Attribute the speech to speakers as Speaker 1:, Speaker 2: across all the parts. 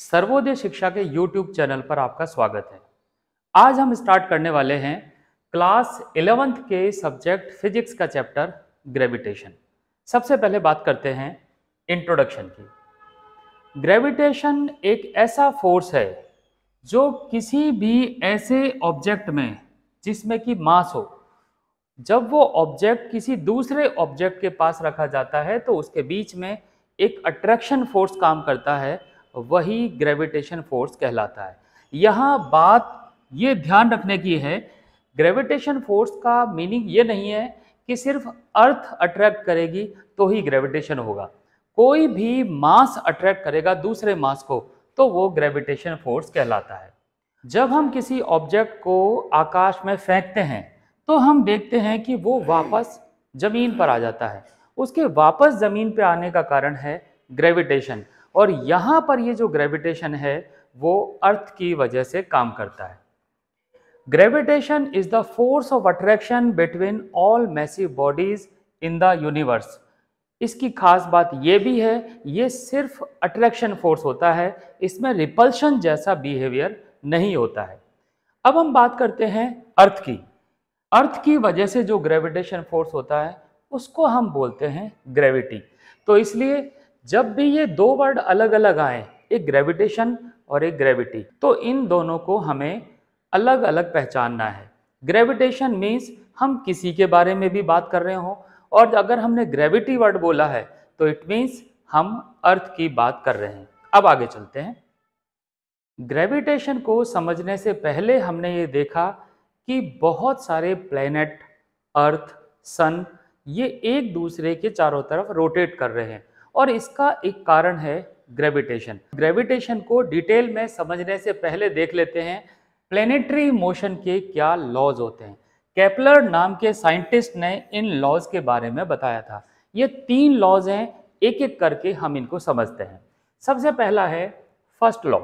Speaker 1: सर्वोदय शिक्षा के YouTube channel पर आपका स्वागत है आज हम स्टार्ट करने वाले हैं क्लास इलेवेंथ के सब्जेक्ट फिजिक्स का चैप्टर ग्रेविटेशन सबसे पहले बात करते हैं इंट्रोडक्शन की ग्रेविटेशन एक ऐसा फोर्स है जो किसी भी ऐसे ऑब्जेक्ट में जिसमें कि मास हो जब वो ऑब्जेक्ट किसी दूसरे ऑब्जेक्ट के पास रखा जाता है तो उसके बीच में एक अट्रैक्शन फोर्स काम करता है वही ग्रेविटेशन फोर्स कहलाता है यहाँ बात ये ध्यान रखने की है ग्रेविटेशन फोर्स का मीनिंग ये नहीं है कि सिर्फ अर्थ अट्रैक्ट करेगी तो ही ग्रेविटेशन होगा कोई भी मास अट्रैक्ट करेगा दूसरे मास को तो वो ग्रेविटेशन फोर्स कहलाता है जब हम किसी ऑब्जेक्ट को आकाश में फेंकते हैं तो हम देखते हैं कि वो वापस ज़मीन पर आ जाता है उसके वापस ज़मीन पर आने का कारण है ग्रेविटेशन और यहाँ पर ये जो ग्रेविटेशन है वो अर्थ की वजह से काम करता है gravitation is the force of attraction between all massive bodies in the universe इसकी खास बात ये भी है ये सिर्फ अट्रैक्शन फोर्स होता है इसमें रिपल्शन जैसा बिहेवियर नहीं होता है अब हम बात करते हैं अर्थ की अर्थ की वजह से जो ग्रेविटेशन फोर्स होता है उसको हम बोलते हैं ग्रेविटी तो इसलिए जब भी ये दो वर्ड अलग अलग आए एक ग्रेविटेशन और एक ग्रेविटी तो इन दोनों को हमें अलग अलग पहचानना है ग्रेविटेशन मीन्स हम किसी के बारे में भी बात कर रहे हों और अगर हमने ग्रेविटी वर्ड बोला है तो इट मीन्स हम अर्थ की बात कर रहे हैं अब आगे चलते हैं ग्रेविटेशन को समझने से पहले हमने ये देखा कि बहुत सारे प्लेनेट अर्थ सन ये एक दूसरे के चारों तरफ रोटेट कर रहे हैं और इसका एक कारण है ग्रेविटेशन ग्रेविटेशन को डिटेल में समझने से पहले देख लेते हैं प्लेनेटरी मोशन के क्या लॉज होते हैं कैपलर नाम के साइंटिस्ट ने इन लॉज के बारे में बताया था ये तीन लॉज हैं एक एक करके हम इनको समझते हैं सबसे पहला है फर्स्ट लॉ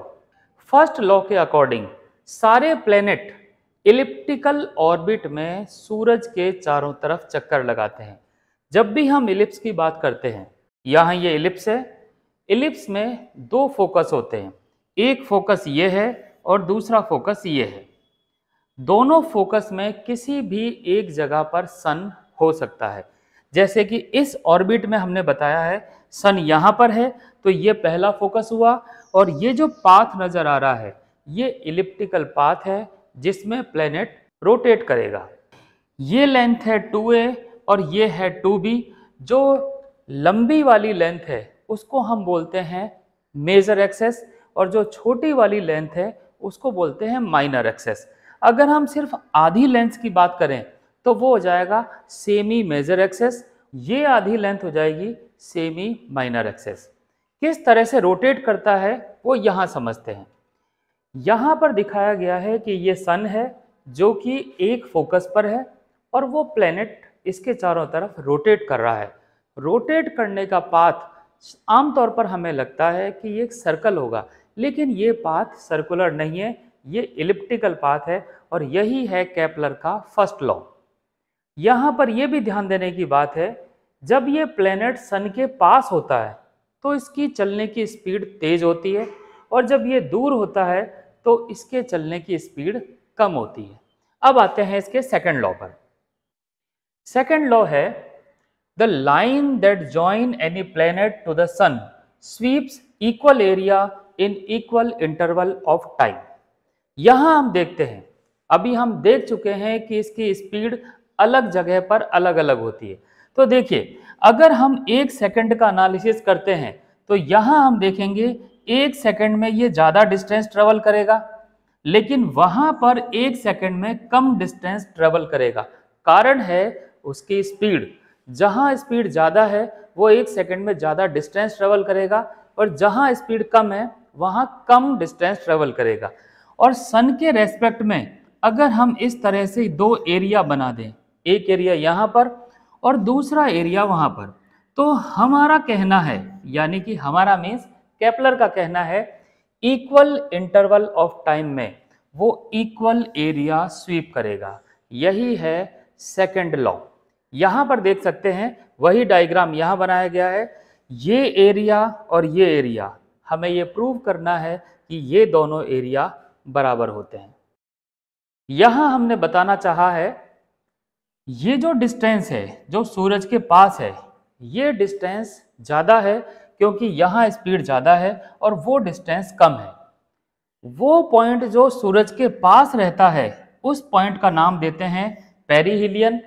Speaker 1: फर्स्ट लॉ के अकॉर्डिंग सारे प्लेनेट इलिप्टिकल ऑर्बिट में सूरज के चारों तरफ चक्कर लगाते हैं जब भी हम इलिप्स की बात करते हैं यहाँ ये इलिप्स है इलिप्स में दो फोकस होते हैं एक फोकस ये है और दूसरा फोकस ये है दोनों फोकस में किसी भी एक जगह पर सन हो सकता है जैसे कि इस ऑर्बिट में हमने बताया है सन यहाँ पर है तो ये पहला फोकस हुआ और ये जो पाथ नज़र आ रहा है ये इलिप्टिकल पाथ है जिसमें प्लेनेट रोटेट करेगा ये लेंथ है 2a और ये है 2b जो लंबी वाली लेंथ है उसको हम बोलते हैं मेजर एक्सेस और जो छोटी वाली लेंथ है उसको बोलते हैं माइनर एक्सेस अगर हम सिर्फ आधी लेंथ की बात करें तो वो हो जाएगा सेमी मेजर एक्सेस ये आधी लेंथ हो जाएगी सेमी माइनर एक्सेस किस तरह से रोटेट करता है वो यहाँ समझते हैं यहाँ पर दिखाया गया है कि ये सन है जो कि एक फोकस पर है और वो प्लेनेट इसके चारों तरफ रोटेट कर रहा है रोटेट करने का पाथ आमतौर पर हमें लगता है कि ये एक सर्कल होगा लेकिन ये पाथ सर्कुलर नहीं है ये इलिप्टिकल पाथ है और यही है कैपलर का फर्स्ट लॉ यहाँ पर यह भी ध्यान देने की बात है जब ये प्लेनेट सन के पास होता है तो इसकी चलने की स्पीड तेज होती है और जब ये दूर होता है तो इसके चलने की स्पीड कम होती है अब आते हैं इसके सेकंड लॉ पर सेकंड लॉ है the line that join any planet to the sun sweeps equal area in equal interval of time यहां हम देखते हैं अभी हम देख चुके हैं कि इसकी स्पीड अलग जगह पर अलग अलग होती है तो देखिए अगर हम एक सेकंड का एनालिसिस करते हैं तो यहाँ हम देखेंगे एक सेकंड में ये ज़्यादा डिस्टेंस ट्रेवल करेगा लेकिन वहां पर एक सेकंड में कम डिस्टेंस ट्रेवल करेगा कारण है उसकी स्पीड जहाँ स्पीड ज़्यादा है वो एक सेकेंड में ज़्यादा डिस्टेंस ट्रेवल करेगा और जहाँ स्पीड कम है वहाँ कम डिस्टेंस ट्रेवल करेगा और सन के रेस्पेक्ट में अगर हम इस तरह से दो एरिया बना दें एक एरिया यहाँ पर और दूसरा एरिया वहाँ पर तो हमारा कहना है यानी कि हमारा मीन्स कैपलर का कहना है इक्वल इंटरवल ऑफ टाइम में वो इक्वल एरिया स्वीप करेगा यही है सेकंड लॉ यहाँ पर देख सकते हैं वही डायग्राम यहाँ बनाया गया है ये एरिया और ये एरिया हमें ये प्रूव करना है कि ये दोनों एरिया बराबर होते हैं यहाँ हमने बताना चाहा है ये जो डिस्टेंस है जो सूरज के पास है ये डिस्टेंस ज़्यादा है क्योंकि यहाँ स्पीड ज़्यादा है और वो डिस्टेंस कम है वो पॉइंट जो सूरज के पास रहता है उस पॉइंट का नाम देते हैं पेरीहिलियन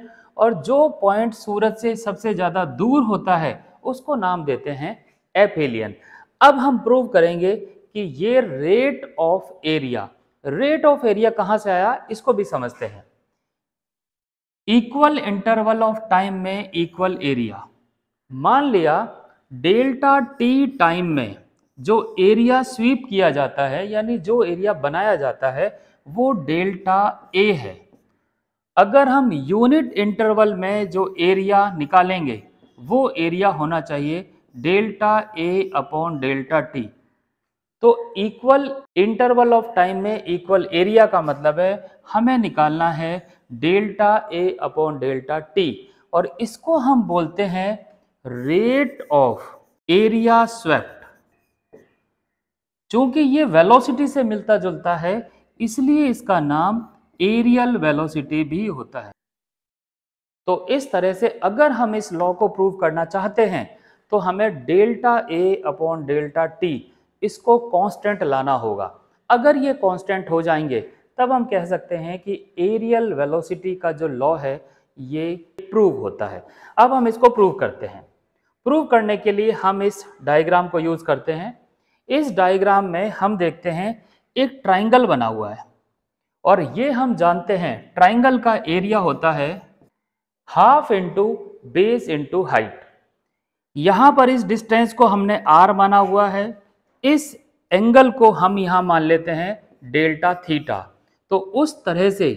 Speaker 1: और जो पॉइंट सूरज से सबसे ज़्यादा दूर होता है उसको नाम देते हैं एफेलियन अब हम प्रूव करेंगे कि ये rate of area rate of area कहाँ से आया इसको भी समझते हैं इक्वल इंटरवल ऑफ टाइम में इक्वल एरिया मान लिया डेल्टा टी टाइम में जो एरिया स्वीप किया जाता है यानी जो एरिया बनाया जाता है वो डेल्टा ए है अगर हम यूनिट इंटरवल में जो एरिया निकालेंगे वो एरिया होना चाहिए delta A upon delta T तो इक्वल इंटरवल ऑफ टाइम में इक्वल एरिया का मतलब है हमें निकालना है delta A upon delta T और इसको हम बोलते हैं रेट ऑफ एरिया स्वेप्ट चूंकि ये वेलोसिटी से मिलता जुलता है इसलिए इसका नाम एरियल वेलोसिटी भी होता है तो इस तरह से अगर हम इस लॉ को प्रूव करना चाहते हैं तो हमें delta A upon delta T इसको कांस्टेंट लाना होगा अगर ये कांस्टेंट हो जाएंगे तब हम कह सकते हैं कि एरियल वेलोसिटी का जो लॉ है ये प्रूव होता है अब हम इसको प्रूव करते हैं प्रूव करने के लिए हम इस डायग्राम को यूज़ करते हैं इस डायग्राम में हम देखते हैं एक ट्राइंगल बना हुआ है और ये हम जानते हैं ट्राइंगल का एरिया होता है half into base into height यहाँ पर इस डिस्टेंस को हमने आर माना हुआ है इस एंगल को हम यहाँ मान लेते हैं डेल्टा थीटा तो उस तरह से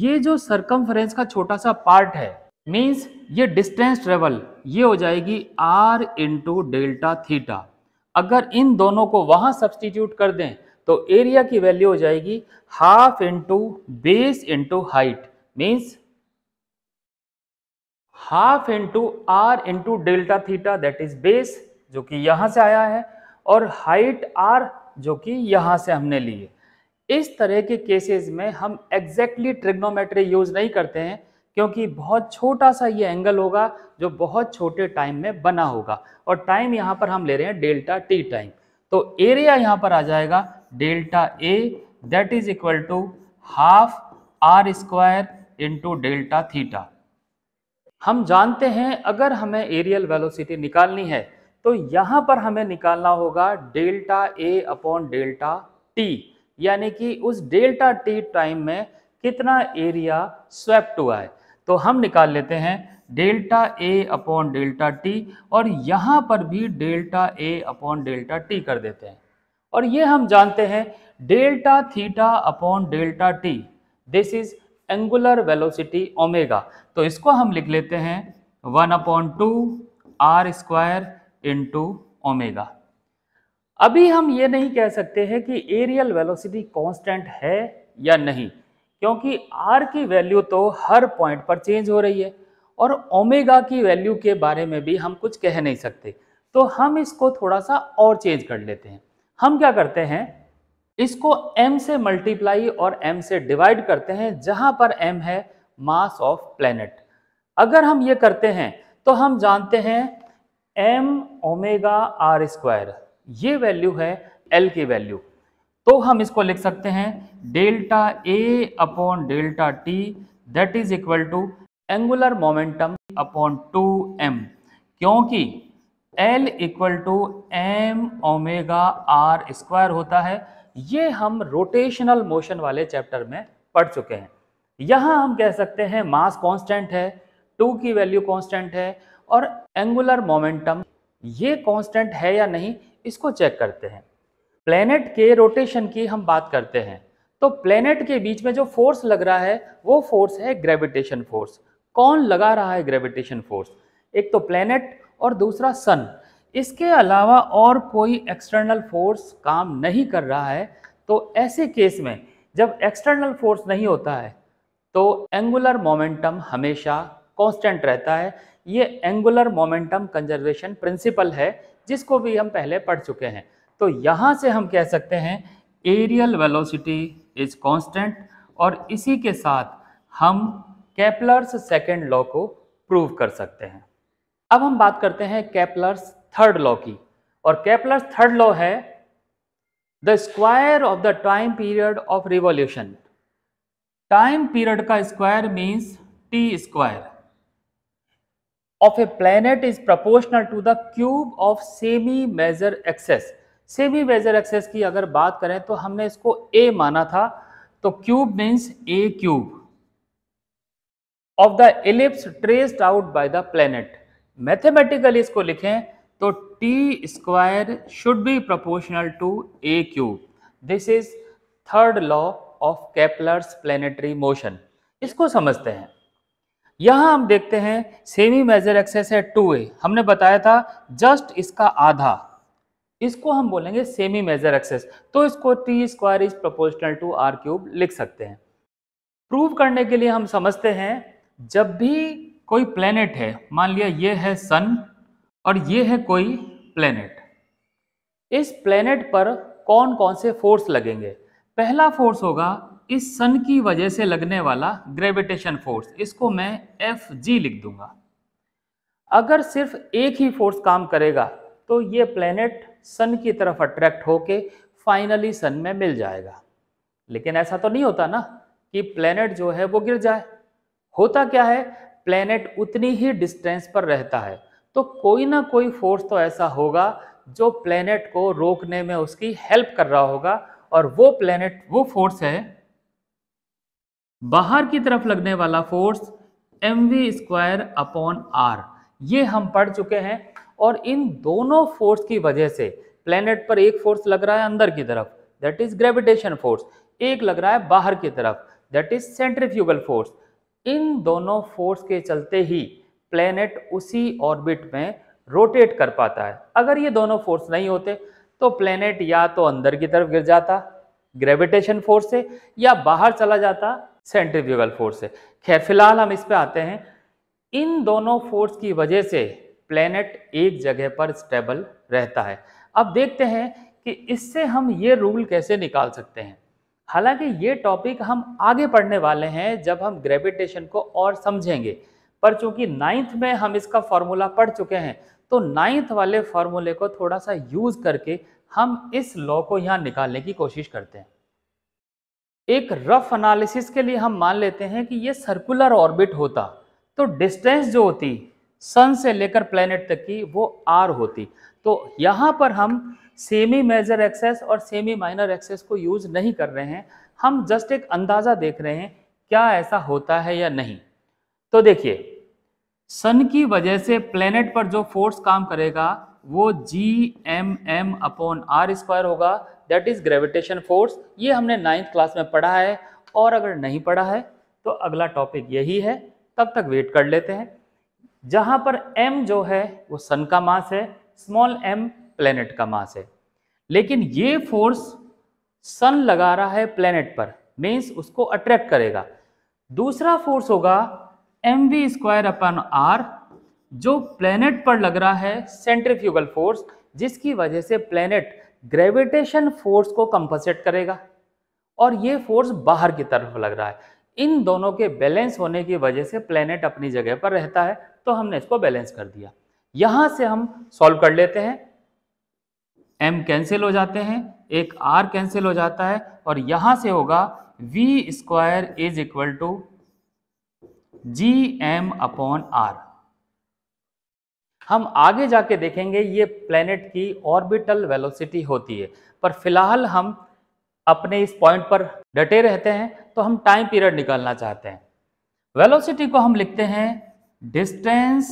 Speaker 1: ये जो सरकमफ्रेंस का छोटा सा पार्ट है मीन्स ये डिस्टेंस ट्रेवल ये हो जाएगी आर इंटू डेल्टा थीटा अगर इन दोनों को वहाँ सब्सटीट्यूट कर दें तो एरिया की वैल्यू हो जाएगी half into base into height means half into R into delta theta that is base जो कि यहां से आया है और हाइट आर जो कि यहां से हमने लिए इस तरह के केसेस में हम एग्जैक्टली ट्रिग्नोमेट्री यूज नहीं करते हैं क्योंकि बहुत छोटा सा ये एंगल होगा जो बहुत छोटे टाइम में बना होगा और टाइम यहां पर हम ले रहे हैं डेल्टा टी टाइम तो एरिया यहां पर आ जाएगा delta A that is equal to half R square into delta theta हम जानते हैं अगर हमें एरियल वेलोसिटी निकालनी है तो यहाँ पर हमें निकालना होगा delta A upon delta T यानी कि उस डेल्टा टी टाइम में कितना एरिया स्वेप्ट हुआ है तो हम निकाल लेते हैं delta A upon delta T और यहाँ पर भी delta A upon delta T कर देते हैं और ये हम जानते हैं delta theta upon delta T this is angular velocity omega तो इसको हम लिख लेते हैं one upon two R square into omega अभी हम ये नहीं कह सकते हैं कि एरियल वेलोसिटी कांस्टेंट है या नहीं क्योंकि आर की वैल्यू तो हर पॉइंट पर चेंज हो रही है और ओमेगा की वैल्यू के बारे में भी हम कुछ कह नहीं सकते तो हम इसको थोड़ा सा और चेंज कर लेते हैं हम क्या करते हैं इसको m से मल्टीप्लाई और m से डिवाइड करते हैं जहां पर m है मास ऑफ प्लेनेट अगर हम ये करते हैं तो हम जानते हैं m ओमेगा आर स्क्वायर ये वैल्यू है l की वैल्यू तो हम इसको लिख सकते हैं delta A upon delta T that is equal to angular momentum upon two M क्योंकि L equal to M omega R square होता है ये हम रोटेशनल मोशन वाले चैप्टर में पढ़ चुके हैं यहाँ हम कह सकते हैं मास कांस्टेंट है टू की वैल्यू कांस्टेंट है और एंगुलर मोमेंटम ये कांस्टेंट है या नहीं इसको चेक करते हैं प्लेनेट के रोटेशन की हम बात करते हैं तो प्लेनेट के बीच में जो फोर्स लग रहा है वो फोर्स है ग्रेविटेशन फोर्स कौन लगा रहा है ग्रेविटेशन फोर्स एक तो प्लेनेट और दूसरा सन इसके अलावा और कोई एक्सटर्नल फोर्स काम नहीं कर रहा है तो ऐसे केस में जब एक्सटर्नल फोर्स नहीं होता है तो एंगुलर मोमेंटम हमेशा कांस्टेंट रहता है ये एंगुलर मोमेंटम कंजर्वेशन प्रिंसिपल है जिसको भी हम पहले पढ़ चुके हैं तो यहाँ से हम कह सकते हैं एरियल वेलोसिटी इज कांस्टेंट और इसी के साथ हम कैपलर्स सेकेंड लॉ को प्रूव कर सकते हैं अब हम बात करते हैं कैपलर्स थर्ड लॉ की और कैपलर्स थर्ड लॉ है the square of the time period of revolution time period का square means T square of a planet is proportional to the cube of semi major axis semi major axis की अगर बात करें तो हमने इसको ए माना था तो cube means A cube of the ellipse traced out by the planet mathematically इसको लिखें तो T square should be proportional to A cube this is third law of Kepler's planetary motion इसको समझते हैं यहाँ हम देखते हैं सेमी मेजर एक्सेस है टू ए हमने बताया था जस्ट इसका आधा इसको हम बोलेंगे सेमी मेजर एक्सेस तो इसको T square is proportional to R cube लिख सकते हैं प्रूव करने के लिए हम समझते हैं जब भी कोई प्लेनेट है मान लिया ये है सन और ये है कोई प्लेनेट इस प्लेनेट पर कौन कौन से फोर्स लगेंगे पहला फोर्स होगा इस सन की वजह से लगने वाला ग्रेविटेशन फोर्स इसको मैं एफ जी लिख दूंगा अगर सिर्फ एक ही फोर्स काम करेगा तो ये प्लेनेट सन की तरफ अट्रैक्ट होके फाइनली सन में मिल जाएगा लेकिन ऐसा तो नहीं होता ना कि प्लेनेट जो है वो गिर जाए होता क्या है प्लेनेट उतनी ही डिस्टेंस पर रहता है तो कोई ना कोई फोर्स तो ऐसा होगा जो प्लेनेट को रोकने में उसकी हेल्प कर रहा होगा और वो प्लेनेट वो फोर्स है बाहर की तरफ लगने वाला force M V square upon R ये हम पढ़ चुके हैं और इन दोनों फोर्स की वजह से प्लेनेट पर एक फोर्स लग रहा है अंदर की तरफ दैट इज ग्रेविटेशन फोर्स एक लग रहा है बाहर की तरफ दैट इज सेंट्रीफ्यूगल फोर्स इन दोनों फोर्स के चलते ही प्लेनेट उसी ऑर्बिट में रोटेट कर पाता है अगर ये दोनों फोर्स नहीं होते तो प्लेनेट या तो अंदर की तरफ गिर जाता ग्रेविटेशन फोर्स से या बाहर चला जाता सेंट्रीफ्यूगल फोर्स से खैर फिलहाल हम इस पे आते हैं इन दोनों फोर्स की वजह से प्लेनेट एक जगह पर स्टेबल रहता है अब देखते हैं कि इससे हम ये रूल कैसे निकाल सकते हैं हालांकि ये टॉपिक हम आगे पढ़ने वाले हैं जब हम ग्रेविटेशन को और समझेंगे पर चूंकि नाइन्थ में हम इसका फॉर्मूला पढ़ चुके हैं तो नाइन्थ वाले फॉर्मूले को थोड़ा सा यूज करके हम इस लॉ को यहाँ निकालने की कोशिश करते हैं एक रफ एनालिसिस के लिए हम मान लेते हैं कि ये सर्कुलर ऑर्बिट होता तो डिस्टेंस जो होती सन से लेकर प्लेनेट तक की वो आर होती तो यहाँ पर हम सेमी मेजर एक्सेस और सेमी माइनर एक्सेस को यूज़ नहीं कर रहे हैं हम जस्ट एक अंदाज़ा देख रहे हैं क्या ऐसा होता है या नहीं तो देखिए सन की वजह से प्लेनेट पर जो फोर्स काम करेगा वो G M M upon R square होगा दैट इज़ ग्रेविटेशन फोर्स ये हमने नाइन्थ क्लास में पढ़ा है और अगर नहीं पढ़ा है तो अगला टॉपिक यही है तब तक वेट कर लेते हैं जहाँ पर m जो है वो सन का मास है स्मॉल एम प्लेनेट का मास है लेकिन ये फोर्स सन लगा रहा है प्लेनेट पर मीन्स उसको अट्रैक्ट करेगा दूसरा फोर्स होगा M V square upon R जो प्लेनेट पर लग रहा है सेंट्रीफ्यूगल फोर्स जिसकी वजह से प्लेनेट ग्रेविटेशन फोर्स को कंपनसेट करेगा और ये फोर्स बाहर की तरफ लग रहा है इन दोनों के बैलेंस होने की वजह से प्लेनेट अपनी जगह पर रहता है तो हमने इसको बैलेंस कर दिया यहां से हम सॉल्व कर लेते हैं एम कैंसिल हो जाते हैं एक आर कैंसिल हो जाता है और यहां से होगा V square is equal to G M upon R हम आगे जाके देखेंगे ये प्लेनेट की ऑर्बिटल वेलोसिटी होती है पर फिलहाल हम अपने इस पॉइंट पर डटे रहते हैं तो हम टाइम पीरियड निकालना चाहते हैं वेलोसिटी को हम लिखते हैं डिस्टेंस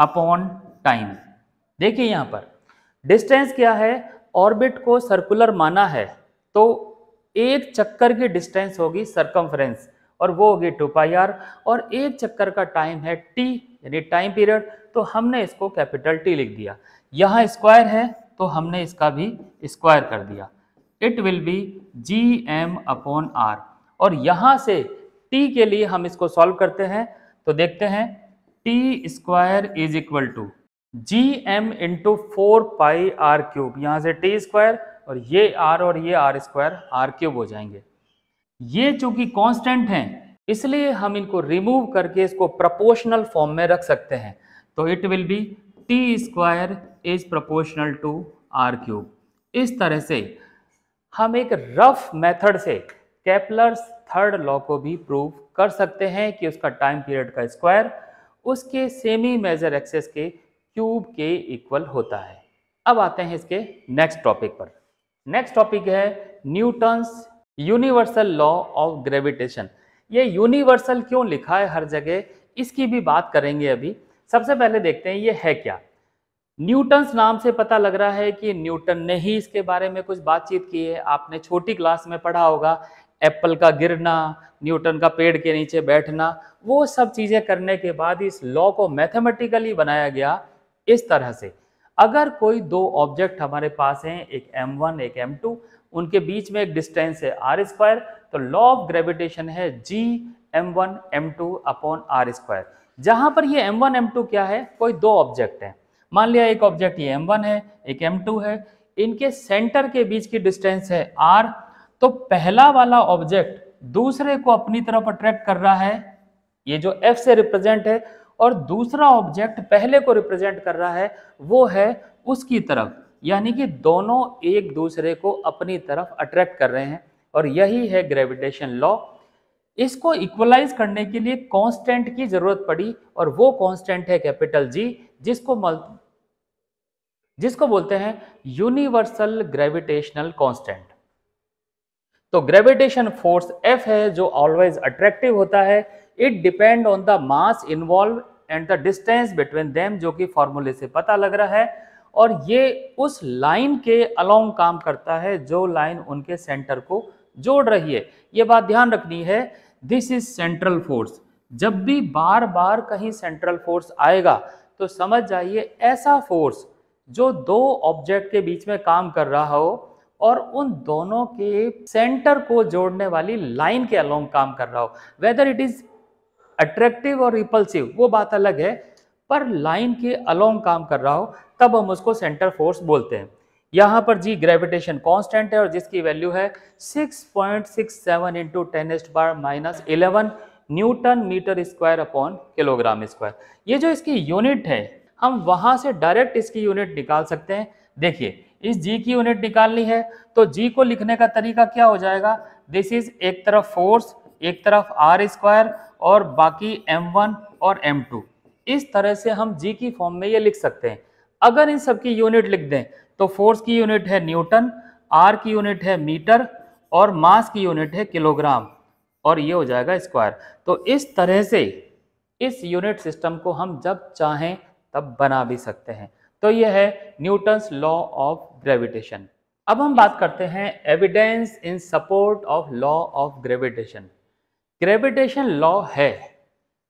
Speaker 1: अपॉन टाइम देखिए यहाँ पर डिस्टेंस क्या है ऑर्बिट को सर्कुलर माना है तो एक चक्कर की डिस्टेंस होगी सर्कमफ्रेंस और वो होगी टू पाई आर और एक चक्कर का टाइम है टी यानी टाइम पीरियड तो हमने इसको कैपिटल टी लिख दिया यहाँ स्क्वायर है तो हमने इसका भी स्क्वायर कर दिया it will be G M upon R और यहाँ से टी के लिए हम इसको सॉल्व करते हैं तो देखते हैं T square is equal to G M into four pi R cube यहाँ से टी स्क्वायर और ये आर और ये आर स्क्वायर आर क्यूब हो जाएंगे ये चूंकि कांस्टेंट हैं इसलिए हम इनको रिमूव करके इसको प्रपोर्शनल फॉर्म में रख सकते हैं तो it will be T square is proportional to R cube इस तरह से हम एक रफ मेथड से कैपलर्स थर्ड लॉ को भी प्रूव कर सकते हैं कि उसका टाइम पीरियड का स्क्वायर उसके सेमी मेजर एक्सेस के क्यूब के इक्वल होता है अब आते हैं इसके नेक्स्ट टॉपिक पर नेक्स्ट टॉपिक है Newton's universal law of gravitation ये यूनिवर्सल क्यों लिखा है हर जगह इसकी भी बात करेंगे अभी सबसे पहले देखते हैं ये है क्या न्यूटन्स नाम से पता लग रहा है कि न्यूटन ने ही इसके बारे में कुछ बातचीत की है आपने छोटी क्लास में पढ़ा होगा एप्पल का गिरना न्यूटन का पेड़ के नीचे बैठना वो सब चीज़ें करने के बाद इस लॉ को मैथमेटिकली बनाया गया इस तरह से अगर कोई दो ऑब्जेक्ट हमारे पास हैं एक m1 एक m2 उनके बीच में एक डिस्टेंस है आर स्क्वायर तो लॉ ऑफ ग्रेविटेशन है G M one M two upon R square जहां पर ये एम वन एम टू क्या है कोई दो ऑब्जेक्ट है मान लिया एक ऑब्जेक्ट ये एम वन है एक एम टू है इनके सेंटर के बीच की डिस्टेंस है आर तो पहला वाला ऑब्जेक्ट दूसरे को अपनी तरफ अट्रैक्ट कर रहा है ये जो एफ से रिप्रेजेंट है और दूसरा ऑब्जेक्ट पहले को रिप्रेजेंट कर रहा है वो है उसकी तरफ यानी कि दोनों एक दूसरे को अपनी तरफ अट्रैक्ट कर रहे हैं और यही है ग्रेविटेशन लॉ इसको इक्वलाइज करने के लिए कांस्टेंट की जरूरत पड़ी और वो कांस्टेंट है कैपिटल जी जिसको मल जिसको बोलते हैं यूनिवर्सल ग्रेविटेशनल कांस्टेंट तो ग्रेविटेशन फोर्स एफ है जो ऑलवेज अट्रैक्टिव होता है it depend on the mass involve and the distance between them जो कि फॉर्मूले से पता लग रहा है और ये उस लाइन के अलोंग काम करता है जो लाइन उनके सेंटर को जोड़ रही है ये बात ध्यान रखनी है दिस इज सेंट्रल फोर्स जब भी बार बार कहीं सेंट्रल फोर्स आएगा तो समझ जाइए ऐसा फोर्स जो दो ऑब्जेक्ट के बीच में काम कर रहा हो और उन दोनों के सेंटर को जोड़ने वाली लाइन के अलोंग काम कर रहा हो वेदर इट इज अट्रैक्टिव और रिपल्सिव वो बात अलग है पर लाइन के अलोंग काम कर रहा हो तब हम उसको सेंटर फोर्स बोलते हैं यहाँ पर जी ग्रेविटेशन कांस्टेंट है और जिसकी वैल्यू है 6.67 point six seven into ten एस्ट बार minus eleven newton meter square upon kilogram square ये जो इसकी यूनिट है हम वहाँ से डायरेक्ट इसकी यूनिट निकाल सकते हैं देखिए इस जी की यूनिट निकालनी है तो जी को लिखने का तरीका क्या हो जाएगा दिस इज एक तरफ फोर्स एक तरफ आर स्क्वायर और बाकी वन और टू इस तरह से हम जी की फॉर्म में ये लिख सकते हैं अगर इन सब की यूनिट लिख दें तो फोर्स की यूनिट है न्यूटन आर की यूनिट है मीटर और मास की यूनिट है किलोग्राम और ये हो जाएगा स्क्वायर तो इस तरह से इस यूनिट सिस्टम को हम जब चाहें तब बना भी सकते हैं तो यह है न्यूटन्स लॉ ऑफ ग्रेविटेशन अब हम बात करते हैं evidence in support of law of gravitation gravitation law है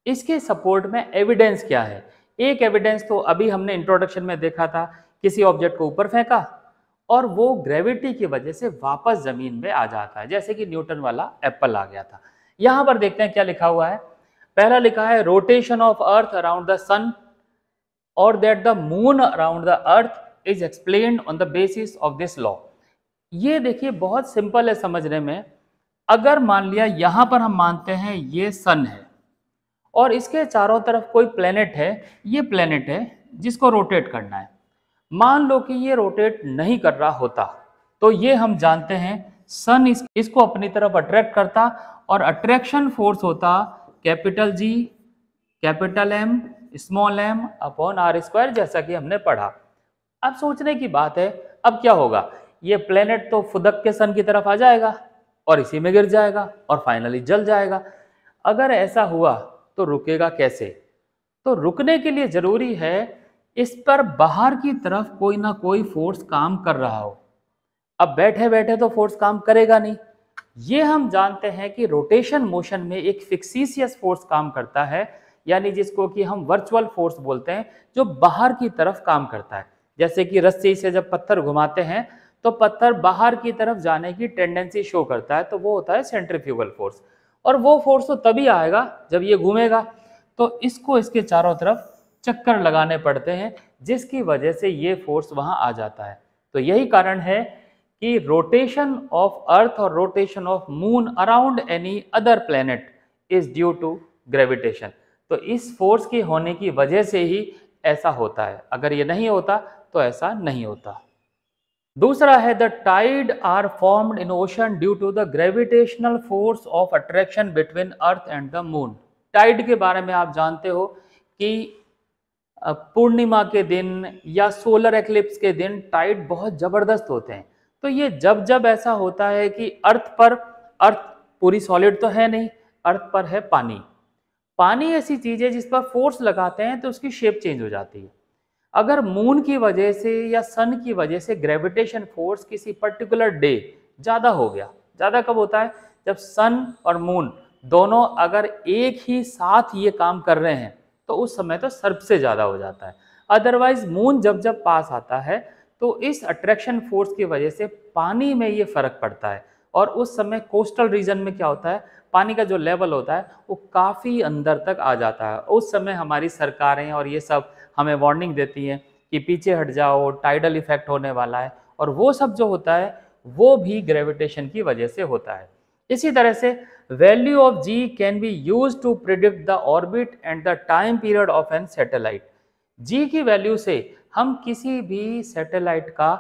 Speaker 1: इसके सपोर्ट में एविडेंस क्या है एक एविडेंस तो अभी हमने इंट्रोडक्शन में देखा था किसी ऑब्जेक्ट को ऊपर फेंका और वो ग्रेविटी की वजह से वापस जमीन में आ जाता है जैसे कि न्यूटन वाला एप्पल आ गया था यहां पर देखते हैं क्या लिखा हुआ है पहला लिखा है rotation of earth around the sun और that the moon around the earth is explain on the basis of this law ये देखिए बहुत सिंपल है समझने में अगर मान लिया यहाँ पर हम मानते हैं ये सन है और इसके चारों तरफ कोई प्लेनेट है ये प्लेनेट है जिसको रोटेट करना है मान लो कि ये रोटेट नहीं कर रहा होता तो ये हम जानते हैं सन इस, इसको अपनी तरफ अट्रैक्ट करता और अट्रैक्शन फोर्स होता capital G capital M small M upon R square जैसा कि हमने पढ़ा अब सोचने की बात है अब क्या होगा ये प्लेनेट तो फुदक के सन की तरफ आ जाएगा और इसी में गिर जाएगा और फाइनली जल जाएगा अगर ऐसा हुआ तो रुकेगा कैसे तो रुकने के लिए ज़रूरी है इस पर बाहर की तरफ कोई ना कोई फोर्स काम कर रहा हो अब बैठे बैठे तो फोर्स काम करेगा नहीं ये हम जानते हैं कि रोटेशन मोशन में एक फिक्सीसियस फोर्स काम करता है यानी जिसको कि हम वर्चुअल फोर्स बोलते हैं जो बाहर की तरफ काम करता है जैसे कि रस्सी से जब पत्थर घुमाते हैं तो पत्थर बाहर की तरफ जाने की टेंडेंसी शो करता है तो वो होता है सेंट्रीफ्यूगल फोर्स और वो फोर्स तो तभी आएगा जब ये घूमेगा तो इसको इसके चारों तरफ चक्कर लगाने पड़ते हैं जिसकी वजह से ये फोर्स वहाँ आ जाता है तो यही कारण है कि रोटेशन ऑफ अर्थ और rotation of moon around any other planet is due to gravitation तो इस फोर्स के होने की वजह से ही ऐसा होता है अगर ये नहीं होता तो ऐसा नहीं होता दूसरा है the tide are formed in ocean due to the gravitational force of attraction between earth and the moon tide के बारे में आप जानते हो कि पूर्णिमा के दिन या सोलर एक्लिप्स के दिन टाइड बहुत ज़बरदस्त होते हैं तो ये जब जब ऐसा होता है कि अर्थ पर अर्थ पूरी सॉलिड तो है नहीं अर्थ पर है पानी पानी ऐसी चीज़ है जिस पर फोर्स लगाते हैं तो उसकी शेप चेंज हो जाती है अगर मून की वजह से या सन की वजह से ग्रेविटेशन फोर्स किसी पर्टिकुलर डे ज़्यादा हो गया ज़्यादा कब होता है जब सन और मून दोनों अगर एक ही साथ ये काम कर रहे हैं तो उस समय तो सबसे ज़्यादा हो जाता है अदरवाइज मून जब जब पास आता है तो इस अट्रैक्शन फोर्स की वजह से पानी में ये फ़र्क पड़ता है और उस समय कोस्टल रीजन में क्या होता है पानी का जो लेवल होता है वो काफ़ी अंदर तक आ जाता है उस समय हमारी सरकारें और ये सब हमें वार्निंग देती हैं कि पीछे हट जाओ टाइडल इफेक्ट होने वाला है और वो सब जो होता है वो भी ग्रेविटेशन की वजह से होता है इसी तरह से value of G can be use to predict the orbit and the time period of an satellite G की वैल्यू से हम किसी भी सैटेलाइट का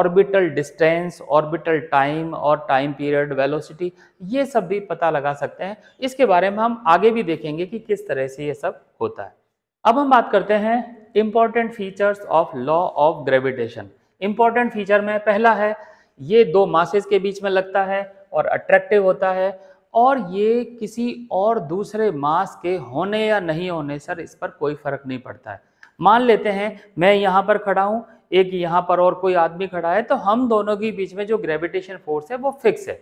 Speaker 1: ऑर्बिटल डिस्टेंस ऑर्बिटल टाइम और टाइम पीरियड वेलोसिटी ये सब भी पता लगा सकते हैं इसके बारे में हम आगे भी देखेंगे कि किस तरह से ये सब होता है अब हम बात करते हैं important features of law of gravitation important feature में पहला है ये दो मासेस के बीच में लगता है और अट्रैक्टिव होता है और ये किसी और दूसरे मास के होने या नहीं होने सर इस पर कोई फ़र्क नहीं पड़ता है मान लेते हैं मैं यहाँ पर खड़ा हूँ एक यहाँ पर और कोई आदमी खड़ा है तो हम दोनों के बीच में जो ग्रेविटेशन फोर्स है वो फिक्स है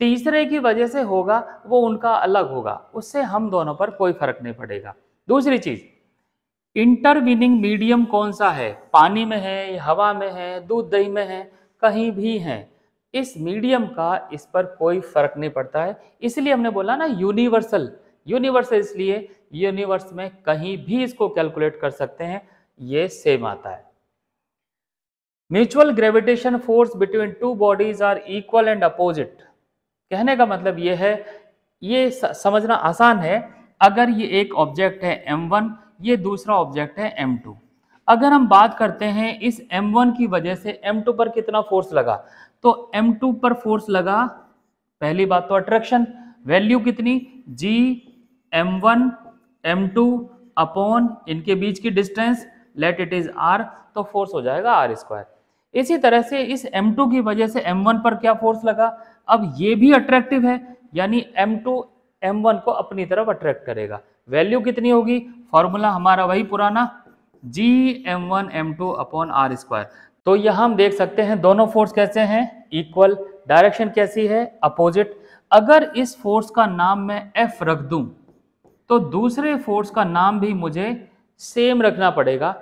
Speaker 1: तीसरे की वजह से होगा वो उनका अलग होगा उससे हम दोनों पर कोई फ़र्क नहीं पड़ेगा दूसरी चीज़ इंटरविनिंग मीडियम कौन सा है पानी में है हवा में है दूध दही में है कहीं भी है इस मीडियम का इस पर कोई फर्क नहीं पड़ता है इसलिए हमने बोला ना यूनिवर्सल यूनिवर्सल इसलिए यूनिवर्स में कहीं भी इसको कैलकुलेट कर सकते हैं ये सेम आता है mutual gravitation force between two bodies are equal and opposite कहने का मतलब ये है ये समझना आसान है अगर ये एक ऑब्जेक्ट है M1 ये दूसरा ऑब्जेक्ट है एम टू अगर हम बात करते हैं इस एम वन की वजह से एम टू पर कितना फोर्स लगा तो एम टू पर फोर्स लगा पहली बात तो अट्रैक्शन वैल्यू कितनी G M one M two upon इनके बीच की distance let it is R तो फोर्स हो जाएगा आर स्क्वायर इसी तरह से इस M2 की वजह से M1 पर क्या फोर्स लगा अब ये भी अट्रैक्टिव है यानी M2 M1 को अपनी तरफ अट्रैक्ट करेगा वैल्यू कितनी होगी फॉर्मूला हमारा वही पुराना G M one M two upon R square तो यह हम देख सकते हैं दोनों फोर्स कैसे हैं इक्वल डायरेक्शन कैसी है अपोजिट अगर इस फोर्स का नाम मैं एफ रख दूं तो दूसरे फोर्स का नाम भी मुझे सेम रखना पड़ेगा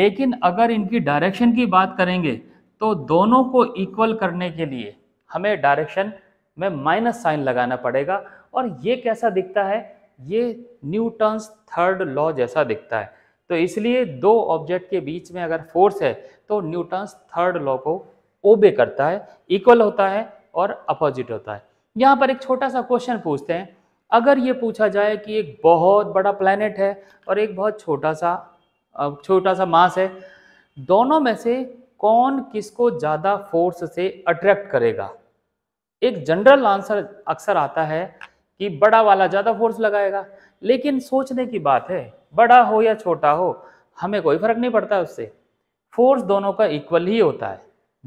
Speaker 1: लेकिन अगर इनकी डायरेक्शन की बात करेंगे तो दोनों को इक्वल करने के लिए हमें डायरेक्शन में माइनस साइन लगाना पड़ेगा और ये कैसा दिखता है ये न्यूटन्स थर्ड लॉ जैसा दिखता है तो इसलिए दो ऑब्जेक्ट के बीच में अगर फोर्स है तो न्यूटन्स थर्ड लॉ को ओबे करता है इक्वल होता है और अपोजिट होता है यहाँ पर एक छोटा सा क्वेश्चन पूछते हैं अगर ये पूछा जाए कि एक बहुत बड़ा प्लानट है और एक बहुत छोटा सा छोटा सा मास है दोनों में से कौन किसको ज़्यादा फोर्स से अट्रैक्ट करेगा एक जनरल आंसर अक्सर आता है कि बड़ा वाला ज़्यादा फोर्स लगाएगा लेकिन सोचने की बात है बड़ा हो या छोटा हो हमें कोई फर्क नहीं पड़ता उससे फोर्स दोनों का इक्वल ही होता है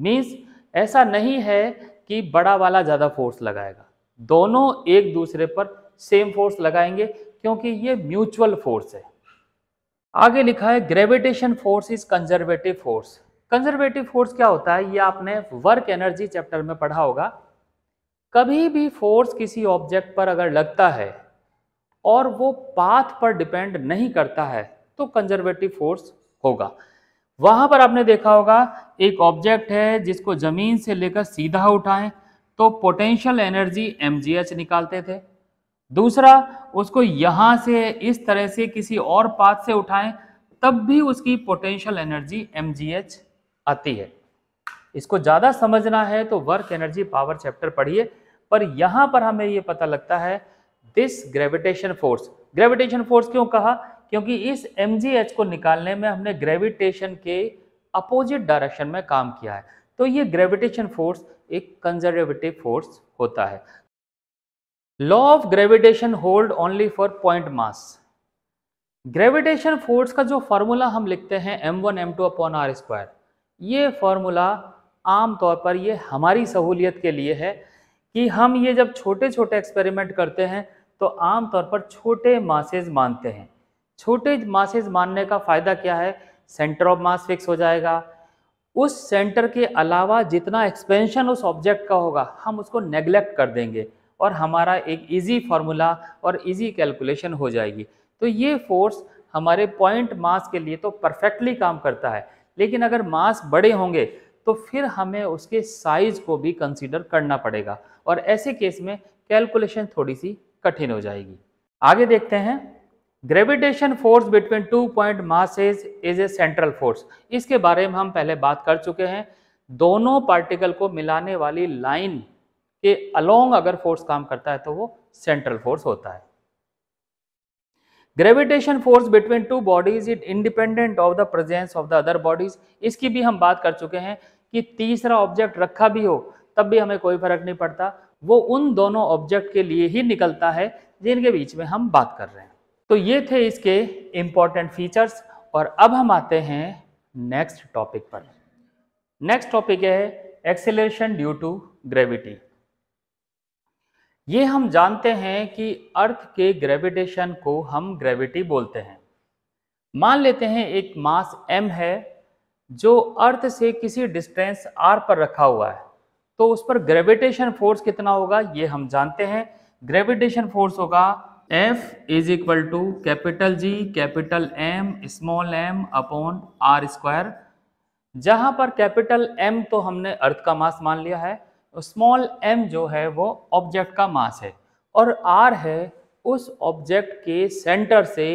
Speaker 1: मीन्स ऐसा नहीं है कि बड़ा वाला ज़्यादा फोर्स लगाएगा दोनों एक दूसरे पर सेम फोर्स लगाएंगे क्योंकि ये म्यूचुअल फोर्स है आगे लिखा है gravitation force is conservative force conservative force क्या होता है ये आपने वर्क एनर्जी चैप्टर में पढ़ा होगा कभी भी फोर्स किसी ऑब्जेक्ट पर अगर लगता है और वो पाथ पर डिपेंड नहीं करता है तो कंजर्वेटिव फोर्स होगा वहां पर आपने देखा होगा एक ऑब्जेक्ट है जिसको जमीन से लेकर सीधा उठाएं तो पोटेंशियल एनर्जी एम निकालते थे दूसरा उसको यहाँ से इस तरह से किसी और पाथ से उठाएं तब भी उसकी पोटेंशियल एनर्जी एम आती है इसको ज़्यादा समझना है तो वर्क एनर्जी पावर चैप्टर पढ़िए पर यहां पर हमें यह पता लगता है this gravitation force gravitation force क्यों कहा क्योंकि इस एम को निकालने में हमने ग्रेविटेशन के अपोजिट डायरेक्शन में काम किया है तो ये ग्रेविटेशन फोर्स एक कंजर्वेटिव फोर्स होता है law of gravitation hold only for point mass gravitation force का जो फॉर्मूला हम लिखते हैं M one M two upon R square ये फॉर्मूला आमतौर पर ये हमारी सहूलियत के लिए है कि हम ये जब छोटे छोटे एक्सपेरिमेंट करते हैं तो आमतौर पर छोटे मासेज मानते हैं छोटे मासेज मानने का फ़ायदा क्या है सेंटर ऑफ मास फिक्स हो जाएगा उस सेंटर के अलावा जितना एक्सपेंशन उस ऑब्जेक्ट का होगा हम उसको नेग्लेक्ट कर देंगे और हमारा एक इजी फार्मूला और इजी कैलकुलेशन हो जाएगी तो ये फोर्स हमारे पॉइंट मास के लिए तो परफेक्टली काम करता है लेकिन अगर मास बड़े होंगे तो फिर हमें उसके साइज को भी कंसिडर करना पड़ेगा और ऐसे केस में कैलकुलेशन थोड़ी सी कठिन हो जाएगी आगे देखते हैं gravitation force between two point masses is a central force इसके बारे में हम पहले बात कर चुके हैं दोनों पार्टिकल को मिलाने वाली लाइन के अलोंग अगर फोर्स काम करता है तो वो सेंट्रल फोर्स होता है gravitation force between two bodies it independent of the presence of the other bodies इसकी भी हम बात कर चुके हैं कि तीसरा ऑब्जेक्ट रखा भी हो तब भी हमें कोई फर्क नहीं पड़ता वो उन दोनों ऑब्जेक्ट के लिए ही निकलता है जिनके बीच में हम बात कर रहे हैं तो ये थे इसके इम्पॉर्टेंट फीचर्स और अब हम आते हैं नेक्स्ट टॉपिक पर नेक्स्ट टॉपिक है एक्सेलेशन ड्यू टू ग्रेविटी ये हम जानते हैं कि अर्थ के ग्रेविटेशन को हम ग्रेविटी बोलते हैं मान लेते हैं एक मास m है जो अर्थ से किसी डिस्टेंस r पर रखा हुआ है तो उस पर ग्रेविटेशन फोर्स कितना होगा ये हम जानते हैं ग्रेविटेशन फोर्स होगा F is equal to capital G capital M small m upon R square जहां पर कैपिटल M तो हमने अर्थ का मास मान लिया है स्मॉल एम जो है वो ऑब्जेक्ट का मास है और आर है उस ऑब्जेक्ट के सेंटर से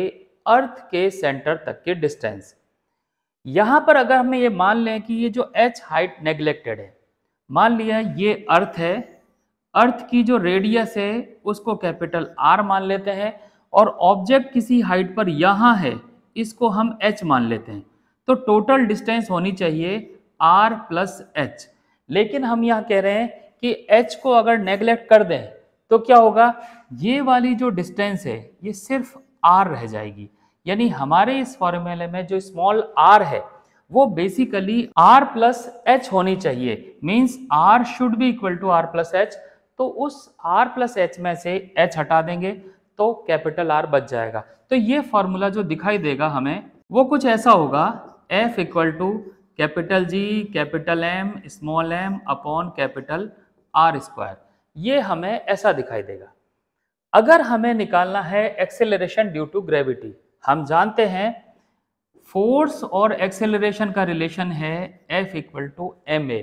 Speaker 1: अर्थ के सेंटर तक के डिस्टेंस यहाँ पर अगर हमें ये मान लें कि ये जो एच हाइट नेग्लेक्टेड है मान लिया ये अर्थ है अर्थ की जो रेडियस है उसको कैपिटल आर मान लेते हैं और ऑब्जेक्ट किसी हाइट पर यहाँ है इसको हम एच मान लेते हैं तो टोटल डिस्टेंस होनी चाहिए आर प्लस एच लेकिन हम यह कह रहे हैं कि एच को अगर नेग्लेक्ट कर दें तो क्या होगा ये वाली जो डिस्टेंस है ये सिर्फ आर रह जाएगी यानी हमारे इस फॉर्मूले में जो स्मॉल आर है वो बेसिकली आर प्लस एच होनी चाहिए means R should be equal to R plus H तो उस आर प्लस एच में से एच हटा देंगे तो कैपिटल आर बच जाएगा तो ये फॉर्मूला जो दिखाई देगा हमें वो कुछ ऐसा होगा F equal to capital G capital M small M upon capital R square ये हमें ऐसा दिखाई देगा अगर हमें निकालना है एक्सेलरेशन ड्यू टू ग्रेविटी हम जानते हैं फोर्स और एक्सेलरेशन का रिलेशन है F equal to M A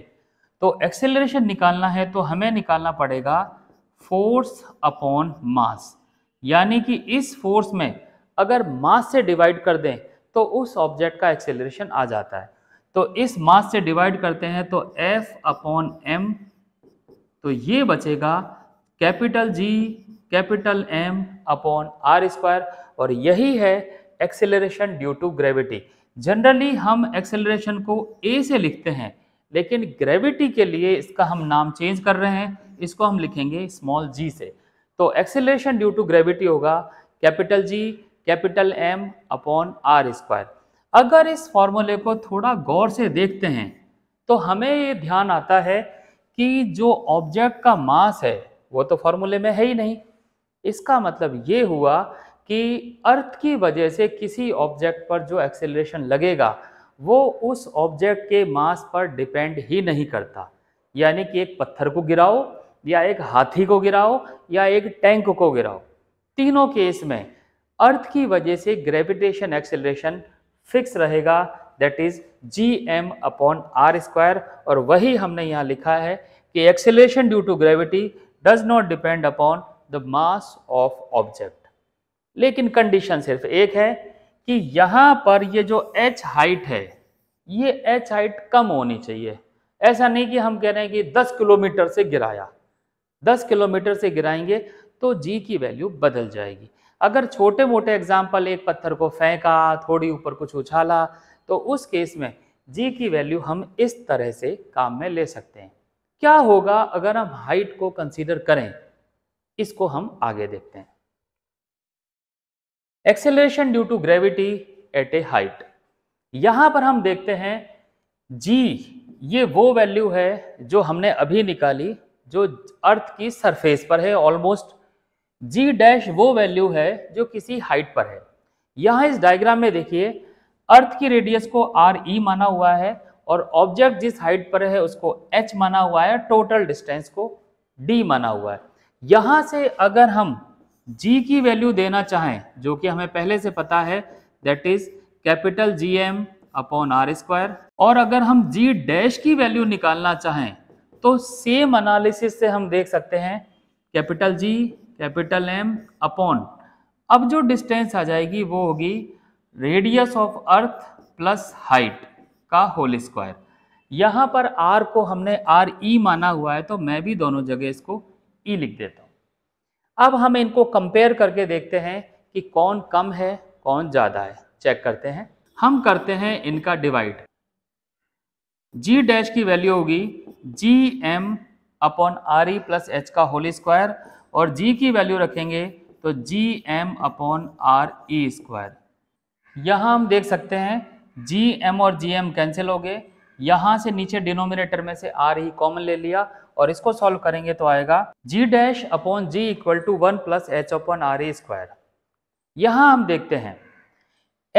Speaker 1: तो एक्सेलरेशन निकालना है तो हमें निकालना पड़ेगा फोर्स अपॉन मास यानी कि इस फोर्स में अगर मास से डिवाइड कर दें तो उस ऑब्जेक्ट का एक्सेलरेशन आ जाता है तो इस मास से डिवाइड करते हैं तो एफ अपॉन एम तो ये बचेगा capital G capital M upon R square और यही है acceleration due to gravity generally हम एक्सेलरेशन को ए से लिखते हैं लेकिन ग्रेविटी के लिए इसका हम नाम चेंज कर रहे हैं इसको हम लिखेंगे स्मॉल जी से तो एक्सेलरेशन ड्यू टू ग्रेविटी होगा capital G capital M upon R square अगर इस फॉर्मूले को थोड़ा गौर से देखते हैं तो हमें ये ध्यान आता है कि जो ऑब्जेक्ट का मास है वो तो फॉर्मूले में है ही नहीं इसका मतलब ये हुआ कि अर्थ की वजह से किसी ऑब्जेक्ट पर जो एक्सेलरेशन लगेगा वो उस ऑब्जेक्ट के मास पर डिपेंड ही नहीं करता यानी कि एक पत्थर को गिराओ या एक हाथी को गिराओ या एक टैंक को गिराओ तीनों केस में अर्थ की वजह से ग्रेविटेशन एक्सेलरेशन फिक्स रहेगा that is G M upon R square और वही हमने यहाँ लिखा है कि acceleration due to gravity does not depend upon the mass of object लेकिन कंडीशन सिर्फ एक है कि यहाँ पर ये जो एच हाइट है ये एच हाइट कम होनी चाहिए ऐसा नहीं कि हम कह रहे हैं कि 10 किलोमीटर से गिराया 10 किलोमीटर से गिराएंगे तो जी की वैल्यू बदल जाएगी अगर छोटे मोटे एग्जाम्पल एक पत्थर को फेंका थोड़ी ऊपर कुछ उछाला तो उस केस में जी की वैल्यू हम इस तरह से काम में ले सकते हैं क्या होगा अगर हम हाइट को कंसीडर करें इसको हम आगे देखते हैं acceleration due to gravity at a height यहां पर हम देखते हैं जी ये वो वैल्यू है जो हमने अभी निकाली जो अर्थ की सरफेस पर है ऑलमोस्ट जी डैश वो वैल्यू है जो किसी हाइट पर है यहाँ इस डायग्राम में देखिए अर्थ की रेडियस को आर ई e माना हुआ है और ऑब्जेक्ट जिस हाइट पर है उसको एच माना हुआ है टोटल डिस्टेंस को डी माना हुआ है यहाँ से अगर हम जी की वैल्यू देना चाहें जो कि हमें पहले से पता है that is capital G M upon R square और अगर हम जी डैश की वैल्यू निकालना चाहें तो सेम अनालिसिस से हम देख सकते हैं capital G capital M upon अब जो डिस्टेंस आ जाएगी वो होगी radius of earth plus height का होल स्क्वायर यहाँ पर आर को हमने आर ई e माना हुआ है तो मैं भी दोनों जगह इसको ई e लिख देता हूँ अब हम इनको कंपेयर करके देखते हैं कि कौन कम है कौन ज़्यादा है चेक करते हैं हम करते हैं इनका डिवाइड जी डैश की वैल्यू होगी G M upon R E plus H का होल स्क्वायर और जी की वैल्यू रखेंगे तो G M upon R E square यहाँ हम देख सकते हैं जी एम और जी एम कैंसिल हो गए यहाँ से नीचे डिनोमिनेटर में से आर ही कॉमन ले लिया और इसको सॉल्व करेंगे तो आएगा G dash upon G equal to one plus H upon R E square यहाँ हम देखते हैं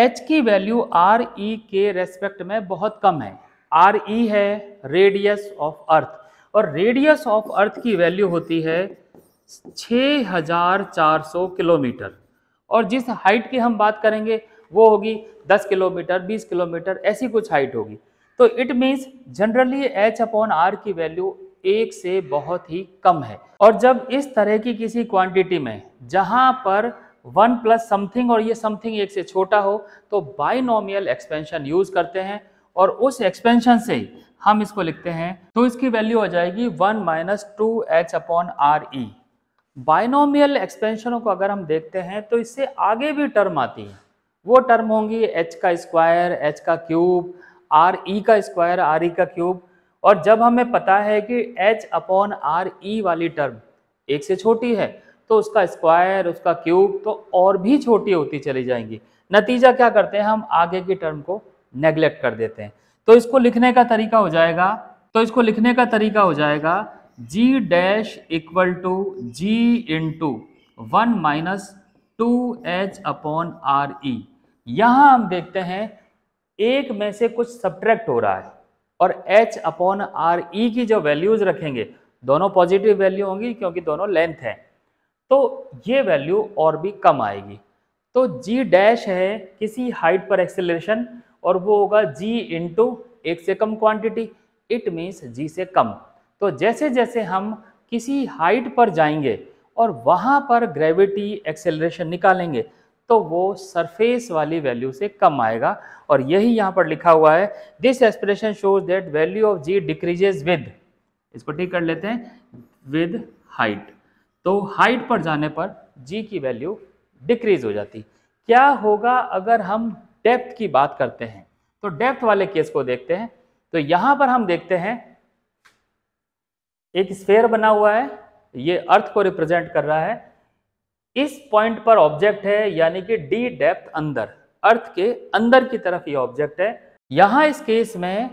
Speaker 1: एच की वैल्यू आर ई के रेस्पेक्ट में बहुत कम है आर ई e है रेडियस ऑफ अर्थ और रेडियस ऑफ अर्थ की वैल्यू होती है छः हजार चार सौ किलोमीटर और जिस हाइट की हम बात करेंगे वो होगी दस किलोमीटर बीस किलोमीटर ऐसी कुछ हाइट होगी तो it means generally H upon R की वैल्यू एक से बहुत ही कम है और जब इस तरह की किसी क्वांटिटी में जहाँ पर वन प्लस समथिंग और ये समथिंग एक से छोटा हो तो बाइनोमियल एक्सपेंशन यूज़ करते हैं और उस एक्सपेंशन से हम इसको लिखते हैं तो इसकी वैल्यू हो जाएगी one minus two H upon R E binomial एक्सपेंशनों को अगर हम देखते हैं तो इससे आगे भी टर्म आती है वो टर्म होंगी एच का स्क्वायर एच का क्यूब आर ई e का स्क्वायर आर ई e का क्यूब और जब हमें पता है कि H upon R E e वाली टर्म एक से छोटी है तो उसका स्क्वायर उसका क्यूब तो और भी छोटी होती चली जाएंगी नतीजा क्या करते हैं हम आगे की टर्म को नेग्लेक्ट कर देते हैं तो इसको लिखने का तरीका हो जाएगा तो इसको लिखने का तरीका हो जाएगा G dash equal to G into one minus two H upon R E यहाँ हम देखते हैं एक में से कुछ सब्ट्रैक्ट हो रहा है और एच अपॉन आर ई की जो वैल्यूज रखेंगे दोनों पॉजिटिव वैल्यू होंगी क्योंकि दोनों लेंथ है तो ये वैल्यू और भी कम आएगी तो जी डैश है किसी हाइट पर एक्सेलरेशन और वो होगा जी इंटू एक से कम क्वांटिटी इट मीन्स जी से कम तो जैसे जैसे हम किसी हाइट पर जाएंगे और वहाँ पर ग्रेविटी एक्सेलरेशन निकालेंगे तो वो सरफेस वाली वैल्यू से कम आएगा और यही यहाँ पर लिखा हुआ है this expression shows that value of G decreases with इसको ठीक कर लेते हैं विद हाइट तो हाइट पर जाने पर जी की वैल्यू डिक्रीज हो जाती क्या होगा अगर हम डेप्थ की बात करते हैं तो डेप्थ वाले केस को देखते हैं तो यहाँ पर हम देखते हैं एक स्फेयर बना हुआ है ये अर्थ को रिप्रेजेंट कर रहा है इस पॉइंट पर ऑब्जेक्ट है यानी कि डी डेप्थ अंदर अर्थ के अंदर की तरफ ये ऑब्जेक्ट है यहां इस केस में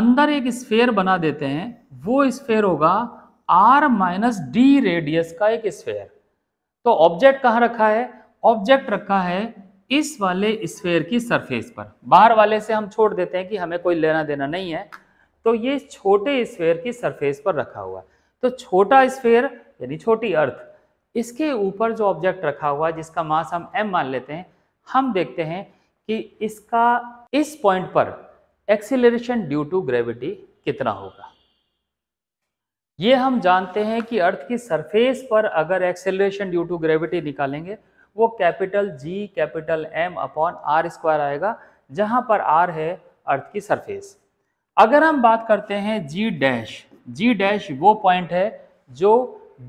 Speaker 1: अंदर एक स्फेयर बना देते हैं वो स्फेयर होगा आर माइनस डी रेडियस का एक स्फेयर तो ऑब्जेक्ट कहां रखा है ऑब्जेक्ट रखा है इस वाले स्फेयर की सरफेस पर बाहर वाले से हम छोड़ देते हैं कि हमें कोई लेना देना नहीं है तो ये छोटे स्फेयर की सरफेस पर रखा हुआ है तो छोटा स्फेयर यानी छोटी अर्थ इसके ऊपर जो ऑब्जेक्ट रखा हुआ है जिसका मास हम एम मान लेते हैं हम देखते हैं कि इसका इस पॉइंट पर एक्सीलरेशन ड्यू टू ग्रेविटी कितना होगा ये हम जानते हैं कि अर्थ की सरफेस पर अगर एक्सेलरेशन ड्यू टू ग्रेविटी निकालेंगे वो capital G capital M upon R square आएगा जहां पर आर है अर्थ की सरफेस अगर हम बात करते हैं जी डैश जी डैश वो पॉइंट है जो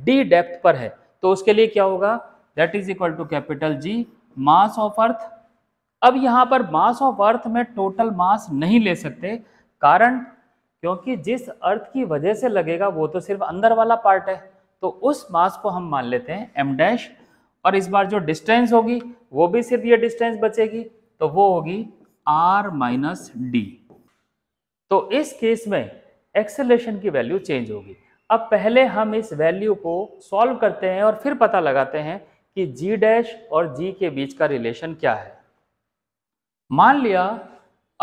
Speaker 1: डी डेप्थ पर है तो उसके लिए क्या होगा that is equal to capital G mass of earth अब यहाँ पर मास ऑफ अर्थ में टोटल मास नहीं ले सकते कारण क्योंकि जिस अर्थ की वजह से लगेगा वो तो सिर्फ अंदर वाला पार्ट है तो उस मास को हम मान लेते हैं एम डैश और इस बार जो डिस्टेंस होगी वो भी सिर्फ ये डिस्टेंस बचेगी तो वो होगी आर माइनस डी तो इस केस में एक्सेलेशन की वैल्यू चेंज होगी अब पहले हम इस वैल्यू को सॉल्व करते हैं और फिर पता लगाते हैं कि g डैश और g के बीच का रिलेशन क्या है मान लिया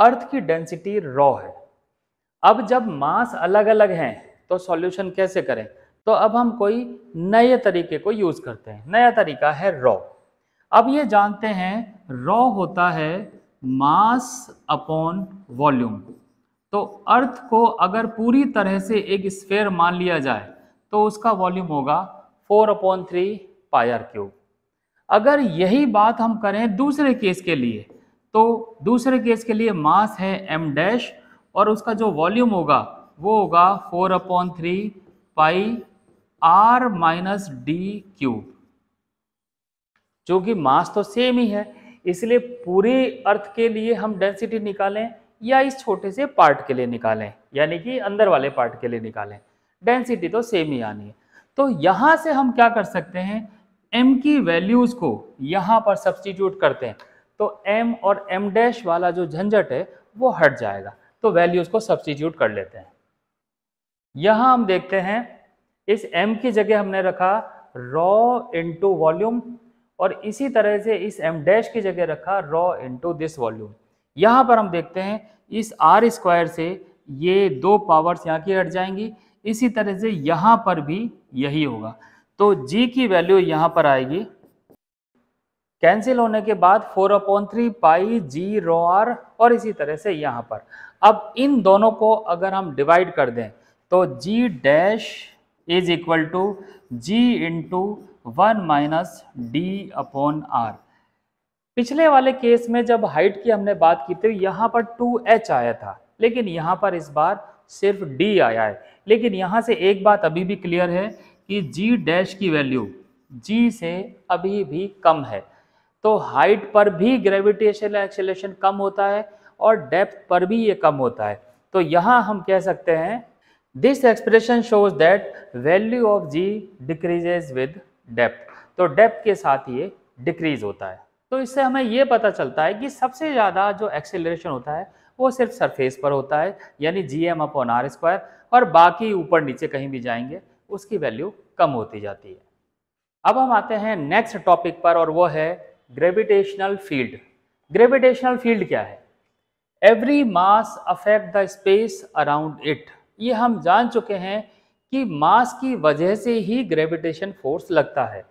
Speaker 1: अर्थ की डेंसिटी रॉ है अब जब मास अलग अलग हैं तो सॉल्यूशन कैसे करें तो अब हम कोई नए तरीके को यूज़ करते हैं नया तरीका है रॉ अब ये जानते हैं रॉ होता है मास अपॉन वॉल्यूम तो अर्थ को अगर पूरी तरह से एक स्फेयर मान लिया जाए तो उसका वॉल्यूम होगा four upon three pi r cube अगर यही बात हम करें दूसरे केस के लिए तो दूसरे केस के लिए मास है एम डैश और उसका जो वॉल्यूम होगा वो होगा four upon three pi R minus D cube चूंकि मास तो सेम ही है इसलिए पूरे अर्थ के लिए हम डेंसिटी निकालें या इस छोटे से पार्ट के लिए निकालें यानी कि अंदर वाले पार्ट के लिए निकालें डेंसिटी तो सेम ही आनी है तो यहाँ से हम क्या कर सकते हैं m की वैल्यूज़ को यहाँ पर सब्सटीट्यूट करते हैं तो m और m डैश वाला जो झंझट है वो हट जाएगा तो वैल्यूज़ को सब्सटीट्यूट कर लेते हैं यहाँ हम देखते हैं इस m की जगह हमने रखा रॉ इंटू वॉल्यूम और इसी तरह से इस m डैश की जगह रखा रॉ इंटू दिस वॉल्यूम यहाँ पर हम देखते हैं इस आर स्क्वायर से ये दो पावर्स यहाँ की हट जाएंगी इसी तरह से यहाँ पर भी यही होगा तो जी की वैल्यू यहाँ पर आएगी कैंसिल होने के बाद four upon three pi G rho R और इसी तरह से यहाँ पर अब इन दोनों को अगर हम डिवाइड कर दें तो G dash is equal to G into one minus D upon R पिछले वाले केस में जब हाइट की हमने बात की थी यहाँ पर टू एच आया था लेकिन यहाँ पर इस बार सिर्फ डी आया है लेकिन यहाँ से एक बात अभी भी क्लियर है कि जी डैश की वैल्यू जी से अभी भी कम है तो हाइट पर भी ग्रेविटेशन एक्सेलेशन कम होता है और डेप्थ पर भी ये कम होता है तो यहाँ हम कह सकते हैं this expression shows that value of G decreases with depth तो डेप्थ के साथ ये डिक्रीज होता है तो इससे हमें ये पता चलता है कि सबसे ज़्यादा जो एक्सेलरेशन होता है वो सिर्फ सरफेस पर होता है यानी G M upon R square और बाकी ऊपर नीचे कहीं भी जाएंगे उसकी वैल्यू कम होती जाती है अब हम आते हैं नेक्स्ट टॉपिक पर और वो है ग्रेविटेशनल फील्ड ग्रेविटेशनल फील्ड क्या है every mass affect the space around it ये हम जान चुके हैं कि मास की वजह से ही ग्रेविटेशन फोर्स लगता है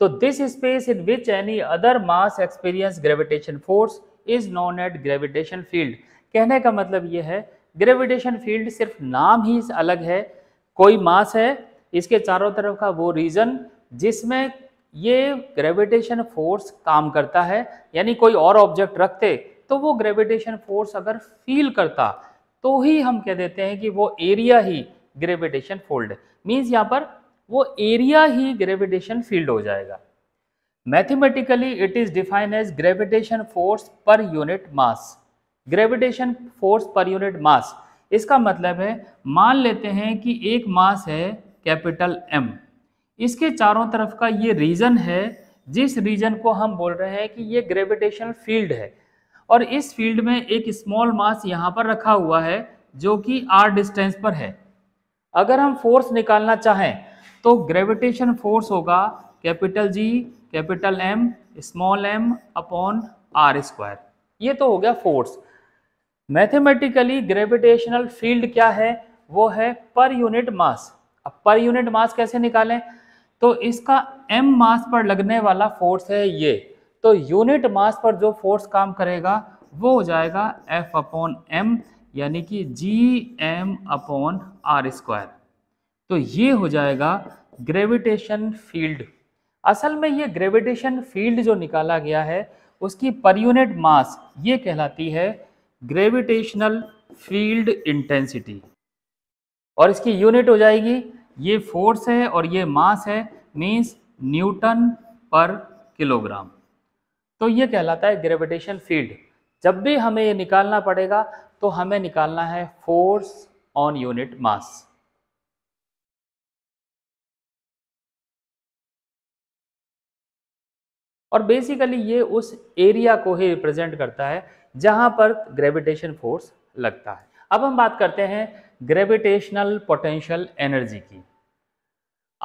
Speaker 1: तो this space in which any other mass experience gravitation force is known at gravitation field कहने का मतलब ये है ग्रेविटेशन फील्ड सिर्फ नाम ही अलग है कोई मास है इसके चारों तरफ का वो रीजन जिसमें ये ग्रेविटेशन फोर्स काम करता है यानी कोई और ऑब्जेक्ट रखते तो वो ग्रेविटेशन फोर्स अगर फील करता तो ही हम कह देते हैं कि वो एरिया ही ग्रेविटेशन फोल्ड मीन्स यहाँ पर वो एरिया ही ग्रेविटेशन फील्ड हो जाएगा mathematically it is define as gravitation force per unit mass gravitation force per unit mass इसका मतलब है मान लेते हैं कि एक मास है कैपिटल एम इसके चारों तरफ का ये रीजन है जिस रीजन को हम बोल रहे हैं कि ये ग्रेविटेशन फील्ड है और इस फील्ड में एक स्मॉल मास यहाँ पर रखा हुआ है जो कि आर डिस्टेंस पर है अगर हम फोर्स निकालना चाहें तो ग्रेविटेशन फोर्स होगा capital G capital M small M upon R square ये तो हो गया फोर्स मैथमेटिकली ग्रेविटेशनल फील्ड क्या है वो है पर यूनिट मास अब पर यूनिट मास कैसे निकालें तो इसका एम मास पर लगने वाला फोर्स है ये तो यूनिट मास पर जो फोर्स काम करेगा वो हो जाएगा एफ अपॉन एम यानी कि G M upon R square तो ये हो जाएगा ग्रेविटेशन फील्ड असल में ये ग्रेविटेशन फील्ड जो निकाला गया है उसकी पर यूनिट मास ये कहलाती है ग्रेविटेशनल फील्ड इंटेंसिटी और इसकी यूनिट हो जाएगी ये फोर्स है और ये मास है मीन्स न्यूटन पर किलोग्राम तो ये कहलाता है ग्रेविटेशन फील्ड जब भी हमें ये निकालना पड़ेगा तो हमें निकालना है फोर्स ऑन यूनिट मास और बेसिकली ये उस एरिया को ही रिप्रेजेंट करता है जहाँ पर ग्रेविटेशन फोर्स लगता है अब हम बात करते हैं ग्रेविटेशनल पोटेंशियल एनर्जी की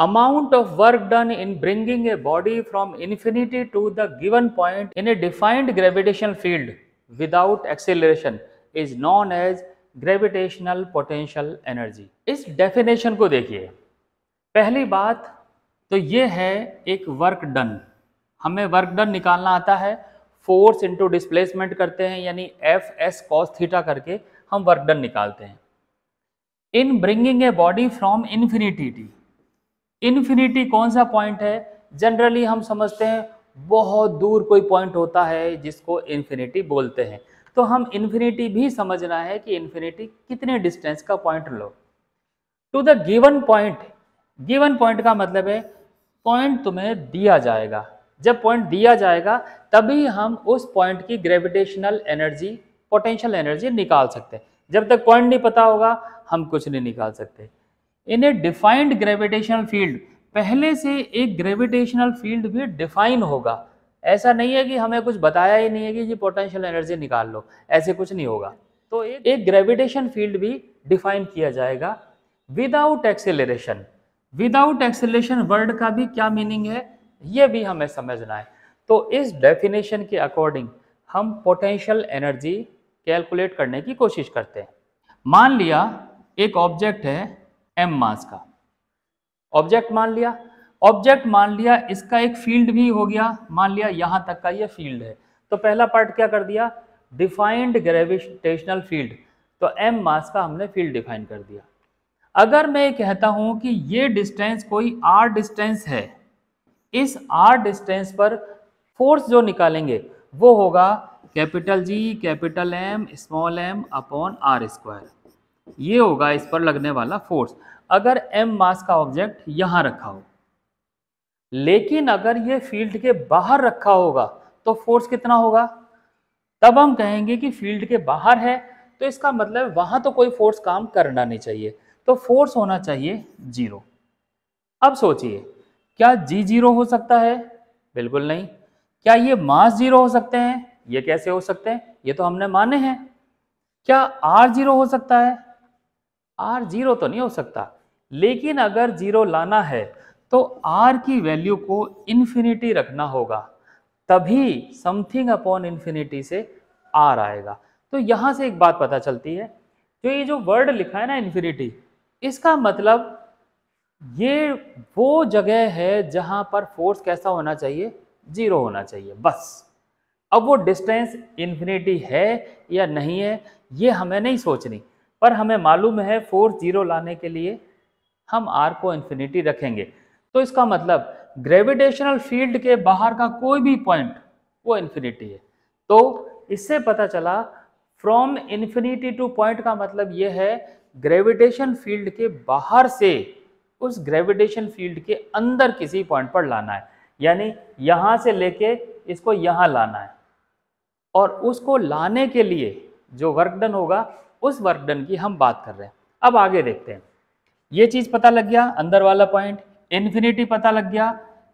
Speaker 1: amount of work done in bringing a body from infinity to the given point in a defined gravitation field without acceleration is known as gravitational potential energy इस definition को देखिए पहली बात तो ये है एक वर्क डन हमें वर्क डन निकालना आता है फोर्स इंटू डिस्प्लेसमेंट करते हैं यानी एफ एस कॉस थीटा करके हम वर्क डन निकालते हैं in bringing a body from infinity to infinity कौन सा पॉइंट है जनरली हम समझते हैं बहुत दूर कोई पॉइंट होता है जिसको इन्फिनिटी बोलते हैं तो हम इन्फिनिटी भी समझना है कि इन्फिनिटी कितने डिस्टेंस का पॉइंट लो to the given point given point का मतलब है पॉइंट तुम्हें दिया जाएगा जब पॉइंट दिया जाएगा तभी हम उस पॉइंट की ग्रेविटेशनल एनर्जी पोटेंशियल एनर्जी निकाल सकते हैं जब तक पॉइंट नहीं पता होगा हम कुछ नहीं निकाल सकते in a defined gravitational field पहले से एक ग्रेविटेशनल फील्ड भी डिफाइन होगा ऐसा नहीं है कि हमें कुछ बताया ही नहीं है कि ये पोटेंशियल एनर्जी निकाल लो ऐसे कुछ नहीं होगा तो एक, एक ग्रेविटेशन फील्ड भी डिफाइन किया जाएगा without acceleration without acceleration word का भी क्या मीनिंग है ये भी हमें समझना है तो इस डेफिनेशन के अकॉर्डिंग हम पोटेंशियल एनर्जी कैलकुलेट करने की कोशिश करते हैं मान लिया एक ऑब्जेक्ट है एम मास का ऑब्जेक्ट मान लिया ऑब्जेक्ट मान लिया इसका एक फील्ड भी हो गया मान लिया यहां तक का ये फील्ड है तो पहला पार्ट क्या कर दिया डिफाइंड ग्रेविटेशनल फील्ड तो एम मास का हमने फील्ड डिफाइन कर दिया अगर मैं कहता हूं कि ये डिस्टेंस कोई आर डिस्टेंस है इस आर डिस्टेंस पर फोर्स जो निकालेंगे वो होगा capital G capital M small M upon R square ये होगा इस पर लगने वाला फोर्स अगर एम मास का ऑब्जेक्ट यहाँ रखा हो लेकिन अगर ये फील्ड के बाहर रखा होगा तो फोर्स कितना होगा तब हम कहेंगे कि फील्ड के बाहर है तो इसका मतलब वहां तो कोई फोर्स काम करना नहीं चाहिए तो फोर्स होना चाहिए जीरो अब सोचिए क्या जी जीरो हो सकता है बिल्कुल नहीं क्या ये मास जीरो हो सकते हैं ये कैसे हो सकते हैं ये तो हमने माने हैं क्या आर जीरो हो सकता है आर जीरो तो नहीं हो सकता लेकिन अगर जीरो लाना है तो आर की वैल्यू को इन्फिनिटी रखना होगा तभी समथिंग अपॉन इन्फिनिटी से आर आएगा तो यहाँ से एक बात पता चलती है जो ये जो वर्ड लिखा है ना इन्फिनिटी इसका मतलब ये वो जगह है जहाँ पर फोर्स कैसा होना चाहिए जीरो होना चाहिए बस अब वो डिस्टेंस इन्फिनिटी है या नहीं है ये हमें नहीं सोचनी पर हमें मालूम है फोर्स जीरो लाने के लिए हम आर को इन्फिनिटी रखेंगे तो इसका मतलब ग्रेविटेशनल फील्ड के बाहर का कोई भी पॉइंट वो इन्फिनिटी है तो इससे पता चला फ्रॉम इन्फिनिटी टू पॉइंट का मतलब ये है ग्रेविटेशन फील्ड के बाहर से उस ग्रेविटेशन फील्ड के अंदर किसी पॉइंट पर लाना है यानी यहाँ से लेके इसको यहाँ लाना है और उसको लाने के लिए जो वर्क डन होगा उस वर्क डन की हम बात कर रहे हैं अब आगे देखते हैं ये चीज़ पता लग गया अंदर वाला पॉइंट इन्फिनिटी पता लग गया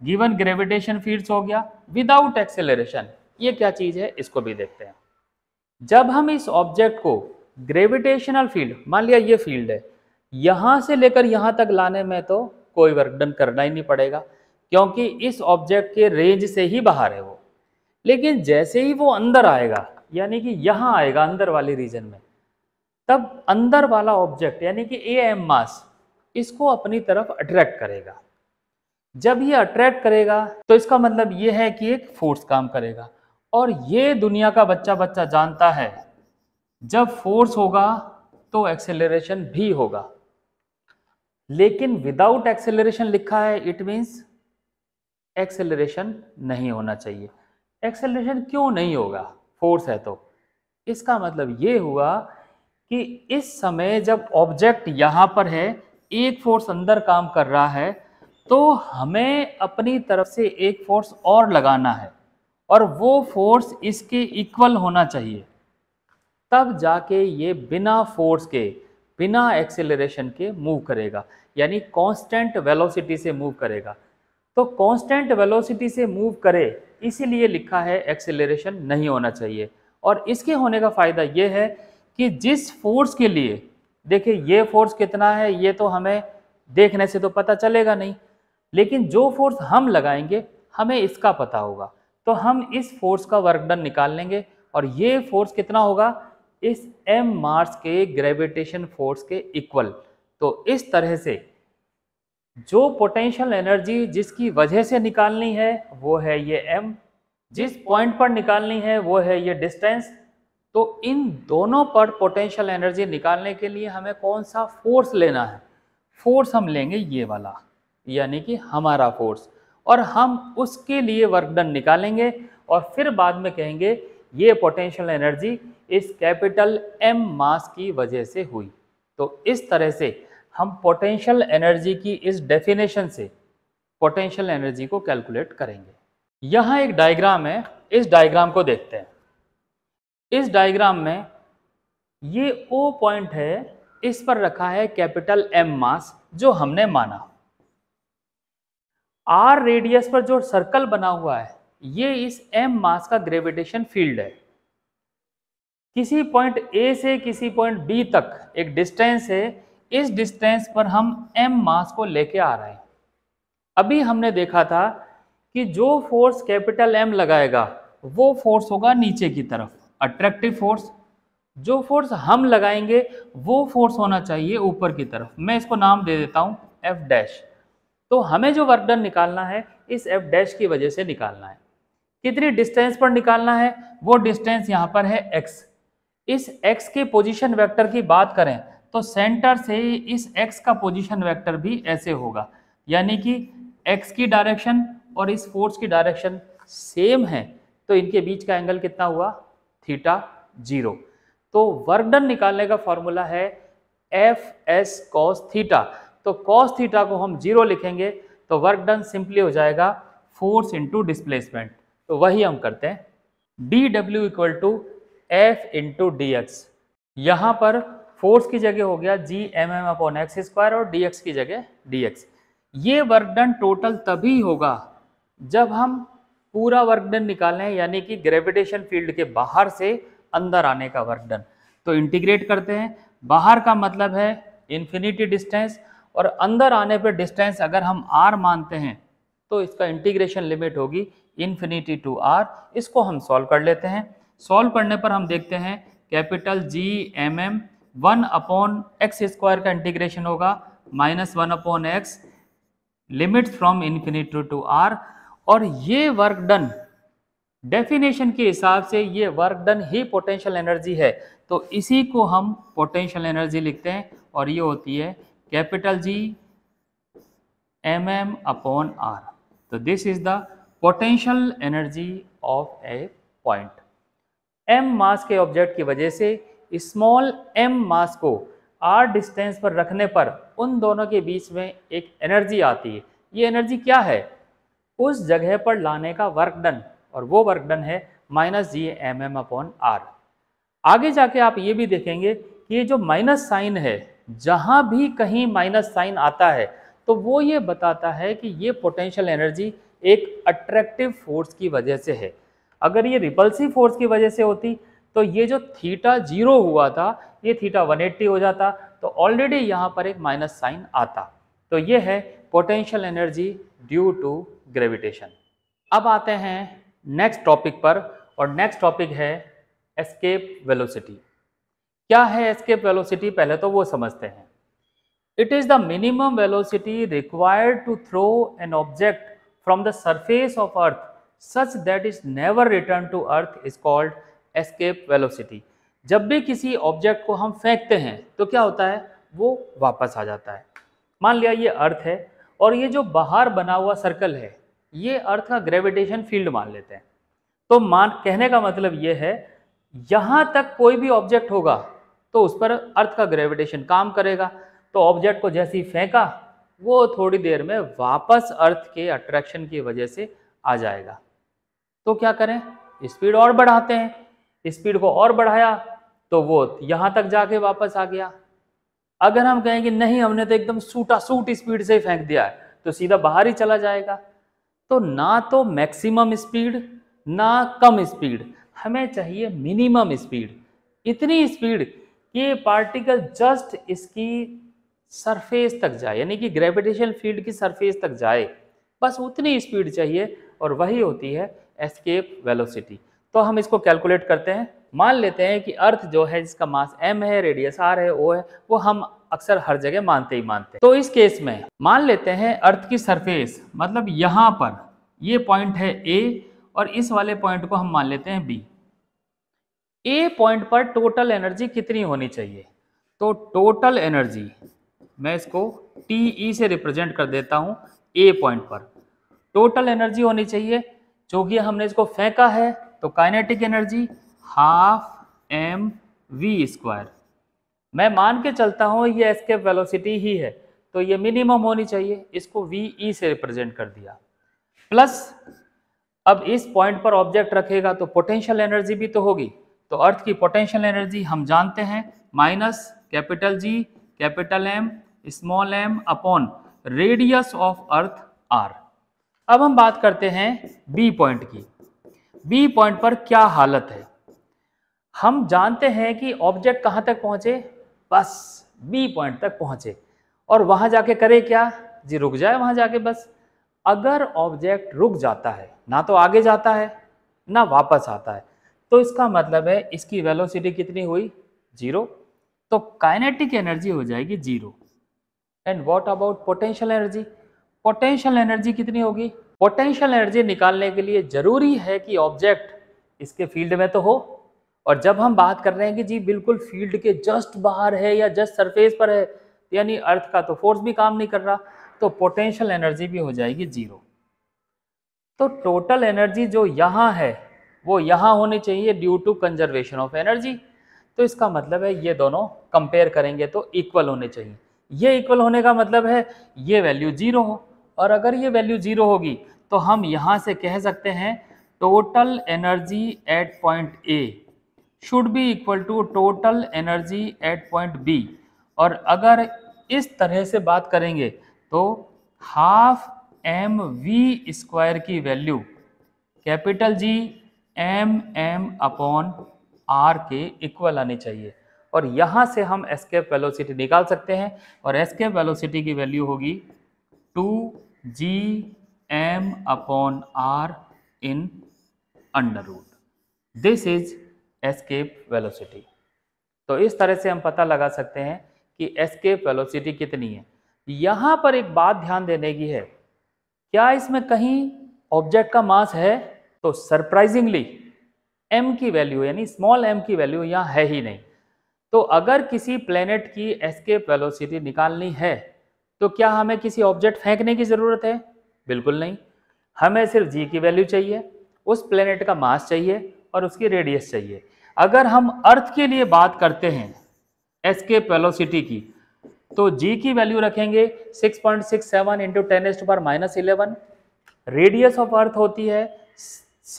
Speaker 1: गिवन ग्रेविटेशन फील्ड्स हो गया विदाउट एक्सेलरेशन ये क्या चीज़ है इसको भी देखते हैं जब हम इस ऑब्जेक्ट को ग्रेविटेशनल फील्ड मान लिया ये फील्ड है यहाँ से लेकर यहाँ तक लाने में तो कोई वर्क डन करना ही नहीं पड़ेगा क्योंकि इस ऑब्जेक्ट के रेंज से ही बाहर है वो लेकिन जैसे ही वो अंदर आएगा यानी कि यहाँ आएगा अंदर वाले रीजन में तब अंदर वाला ऑब्जेक्ट यानी कि ए एम मास इसको अपनी तरफ अट्रैक्ट करेगा जब ये अट्रैक्ट करेगा तो इसका मतलब ये है कि एक फोर्स काम करेगा और ये दुनिया का बच्चा बच्चा जानता है जब फोर्स होगा तो एक्सेलरेशन भी होगा लेकिन विदाउट एक्सेलरेशन लिखा है इट मीन्स एक्सेलरेशन नहीं होना चाहिए एक्सेलरेशन क्यों नहीं होगा फोर्स है तो इसका मतलब ये हुआ कि इस समय जब ऑब्जेक्ट यहाँ पर है एक फोर्स अंदर काम कर रहा है तो हमें अपनी तरफ से एक फोर्स और लगाना है और वो फोर्स इसके इक्वल होना चाहिए तब जाके ये बिना फोर्स के बिना एक्सेलरेशन के मूव करेगा यानी कांस्टेंट वेलोसिटी से मूव करेगा तो कांस्टेंट वेलोसिटी से मूव करे इसीलिए लिखा है एक्सेलरेशन नहीं होना चाहिए और इसके होने का फ़ायदा ये है कि जिस फोर्स के लिए देखिए ये फोर्स कितना है ये तो हमें देखने से तो पता चलेगा नहीं लेकिन जो फोर्स हम लगाएंगे हमें इसका पता होगा तो हम इस फोर्स का वर्कडन निकाल लेंगे और ये फोर्स कितना होगा इस एम मार्स के ग्रेविटेशन फोर्स के इक्वल तो इस तरह से जो पोटेंशियल एनर्जी जिसकी वजह से निकालनी है वो है ये एम जिस पॉइंट पर निकालनी है वो है ये डिस्टेंस तो इन दोनों पर पोटेंशियल एनर्जी निकालने के लिए हमें कौन सा फोर्स लेना है फोर्स हम लेंगे ये वाला यानी कि हमारा फोर्स और हम उसके लिए वर्कडन निकालेंगे और फिर बाद में कहेंगे ये पोटेंशियल एनर्जी इस कैपिटल एम मास की वजह से हुई तो इस तरह से हम पोटेंशियल एनर्जी की इस डेफिनेशन से पोटेंशियल एनर्जी को कैलकुलेट करेंगे यहाँ एक डायग्राम है इस डायग्राम को देखते हैं इस डायग्राम में ये ओ पॉइंट है इस पर रखा है कैपिटल एम मास जो हमने माना आर रेडियस पर जो सर्कल बना हुआ है ये इस एम मास का ग्रेविटेशन फील्ड है किसी पॉइंट ए से किसी पॉइंट बी तक एक डिस्टेंस है इस डिस्टेंस पर हम एम मास को लेके आ रहे हैं अभी हमने देखा था कि जो फोर्स कैपिटल एम लगाएगा वो फोर्स होगा नीचे की तरफ अट्रैक्टिव फोर्स जो फोर्स हम लगाएंगे वो फोर्स होना चाहिए ऊपर की तरफ मैं इसको नाम दे देता हूँ एफ डैश तो हमें जो वर्कडन निकालना है इस एफ डैश की वजह से निकालना है कितनी डिस्टेंस पर निकालना है वो डिस्टेंस यहाँ पर है एक्स इस x के पोजीशन वेक्टर की बात करें तो सेंटर से इस x का पोजीशन वेक्टर भी ऐसे होगा यानी कि x की डायरेक्शन और इस फोर्स की डायरेक्शन सेम है तो इनके बीच का एंगल कितना हुआ थीटा जीरो तो वर्क डन निकालने का फॉर्मूला है एफ एस कॉस थीटा तो कॉस थीटा को हम जीरो लिखेंगे तो वर्क डन सिंपली हो जाएगा फोर्स इंटू डिस्प्लेसमेंट तो वही हम करते हैं D W equal to F into D X यहाँ पर फोर्स की जगह हो गया G M M upon X square और डी एक्स की जगह डी एक्स ये वर्कडन टोटल तभी होगा जब हम पूरा वर्कडन निकालें यानी कि ग्रेविटेशन फील्ड के बाहर से अंदर आने का वर्कडन तो इंटीग्रेट करते हैं बाहर का मतलब है इन्फिनिटी डिस्टेंस और अंदर आने पर डिस्टेंस अगर हम आर मानते हैं तो इसका इंटीग्रेशन लिमिट होगी इन्फिनिटी टू आर इसको हम सॉल्व कर लेते हैं सॉल्व करने पर हम देखते हैं capital G M M one upon X square का इंटीग्रेशन होगा minus one upon X limits from infinity to R और ये वर्क डन डेफिनेशन के हिसाब से ये वर्क डन ही पोटेंशियल एनर्जी है तो इसी को हम पोटेंशियल एनर्जी लिखते हैं और ये होती है capital G M M upon R तो this is the potential energy of a point M mass के ऑब्जेक्ट की वजह से स्मॉल एम मास को आर डिस्टेंस पर रखने पर उन दोनों के बीच में एक एनर्जी आती है ये एनर्जी क्या है उस जगह पर लाने का वर्क डन और वो वर्क डन है minus G M M upon R आगे जाके आप ये भी देखेंगे कि ये जो माइनस साइन है जहाँ भी कहीं माइनस साइन आता है तो वो ये बताता है कि ये पोटेंशियल एनर्जी एक अट्रैक्टिव फोर्स की वजह से है अगर ये रिपल्सिव फोर्स की वजह से होती तो ये जो थीटा जीरो हुआ था ये थीटा एट्टी हो जाता तो ऑलरेडी यहाँ पर एक माइनस साइन आता तो ये है potential energy due to gravitation अब आते हैं नेक्स्ट टॉपिक पर और नेक्स्ट टॉपिक है एस्केप वेलोसिटी क्या है एस्केप वेलोसिटी पहले तो वो समझते हैं it is the minimum velocity required to throw an object from the surface of earth such that is never return to earth is called escape velocity जब भी किसी ऑब्जेक्ट को हम फेंकते हैं तो क्या होता है वो वापस आ जाता है मान लिया ये अर्थ है और ये जो बाहर बना हुआ सर्कल है ये अर्थ का ग्रेविटेशन फील्ड मान लेते हैं तो मान कहने का मतलब ये है यहाँ तक कोई भी ऑब्जेक्ट होगा तो उस पर अर्थ का ग्रेविटेशन काम करेगा तो ऑब्जेक्ट को जैसे ही फेंका वो थोड़ी देर में वापस अर्थ के अट्रैक्शन की वजह से आ जाएगा तो क्या करें स्पीड और बढ़ाते हैं स्पीड को और बढ़ाया तो वो यहां तक जाके वापस आ गया अगर हम कहें कि नहीं हमने तो एकदम सूटा सूट स्पीड से ही फेंक दिया है तो सीधा बाहर ही चला जाएगा तो ना तो मैक्सिमम स्पीड ना कम स्पीड हमें चाहिए मिनिमम स्पीड इतनी स्पीड कि पार्टिकल जस्ट इसकी सरफेस तक जाए यानी कि ग्रेविटेशन फील्ड की सरफेस तक जाए बस उतनी स्पीड चाहिए और वही होती है एस्केप वेलोसिटी तो हम इसको कैलकुलेट करते हैं मान लेते हैं कि अर्थ जो है जिसका मास एम है रेडियस आर है ओ है वो हम अक्सर हर जगह मानते ही मानते हैं तो इस केस में मान लेते हैं अर्थ की सरफेस मतलब यहाँ पर ये पॉइंट है ए और इस वाले पॉइंट को हम मान लेते हैं बी ए पॉइंट पर टोटल एनर्जी कितनी होनी चाहिए तो टोटल एनर्जी मैं इसको टी ई e से रिप्रेजेंट कर देता हूँ ए पॉइंट पर टोटल एनर्जी होनी चाहिए चूंकि हमने इसको फेंका है तो kinetic energy half M V square मैं मान के चलता हूँ ये एस्केप वेलोसिटी ही है तो ये मिनिमम होनी चाहिए इसको वी ई e से रिप्रेजेंट कर दिया प्लस अब इस पॉइंट पर ऑब्जेक्ट रखेगा तो पोटेंशियल एनर्जी भी तो होगी तो अर्थ की पोटेंशियल एनर्जी हम जानते हैं minus capital G capital M small M upon radius of earth R अब हम बात करते हैं बी पॉइंट की बी पॉइंट पर क्या हालत है हम जानते हैं कि ऑब्जेक्ट कहाँ तक पहुँचे बस बी पॉइंट तक पहुँचे और वहाँ जाके करे क्या जी रुक जाए वहाँ जाके बस अगर ऑब्जेक्ट रुक जाता है ना तो आगे जाता है ना वापस आता है तो इसका मतलब है इसकी वेलोसिटी कितनी हुई जीरो तो काइनेटिक एनर्जी हो जाएगी zero and what about potential energy potential energy कितनी होगी पोटेंशियल एनर्जी निकालने के लिए ज़रूरी है कि ऑब्जेक्ट इसके फील्ड में तो हो और जब हम बात कर रहे हैं कि जी बिल्कुल फील्ड के जस्ट बाहर है या जस्ट सरफेस पर है यानी अर्थ का तो फोर्स भी काम नहीं कर रहा तो पोटेंशियल एनर्जी भी हो जाएगी जीरो तो टोटल एनर्जी जो यहाँ है वो यहाँ होनी चाहिए due to conservation of energy तो इसका मतलब है ये दोनों कंपेयर करेंगे तो इक्वल होने चाहिए ये इक्वल होने का मतलब है ये वैल्यू जीरो हो और अगर ये वैल्यू जीरो होगी तो हम यहाँ से कह सकते हैं total energy at point A should be equal to total energy at point B और अगर इस तरह से बात करेंगे तो हाफ एम वी स्क्वायर की value capital G M M upon R के इक्वल आनी चाहिए और यहाँ से हम एस्केप वेलोसिटी निकाल सकते हैं और एस्केप वेलोसिटी की वैल्यू होगी two G M upon R in under root this is escape velocity तो इस तरह से हम पता लगा सकते हैं कि एस्केप वेलोसिटी कितनी है यहाँ पर एक बात ध्यान देने की है क्या इसमें कहीं ऑब्जेक्ट का मास है तो सरप्राइजिंगली m की वैल्यू यानी स्मॉल m की वैल्यू यहाँ है ही नहीं तो अगर किसी प्लेनेट की एस्केप वेलोसिटी निकालनी है तो क्या हमें किसी ऑब्जेक्ट फेंकने की ज़रूरत है बिल्कुल नहीं हमें सिर्फ जी की वैल्यू चाहिए उस प्लेनेट का मास चाहिए और उसकी रेडियस चाहिए अगर हम अर्थ के लिए बात करते हैं एस के पेलोसिटी की तो जी की वैल्यू रखेंगे 6.67 point six seven into tens to पर minus eleven radius of earth होती है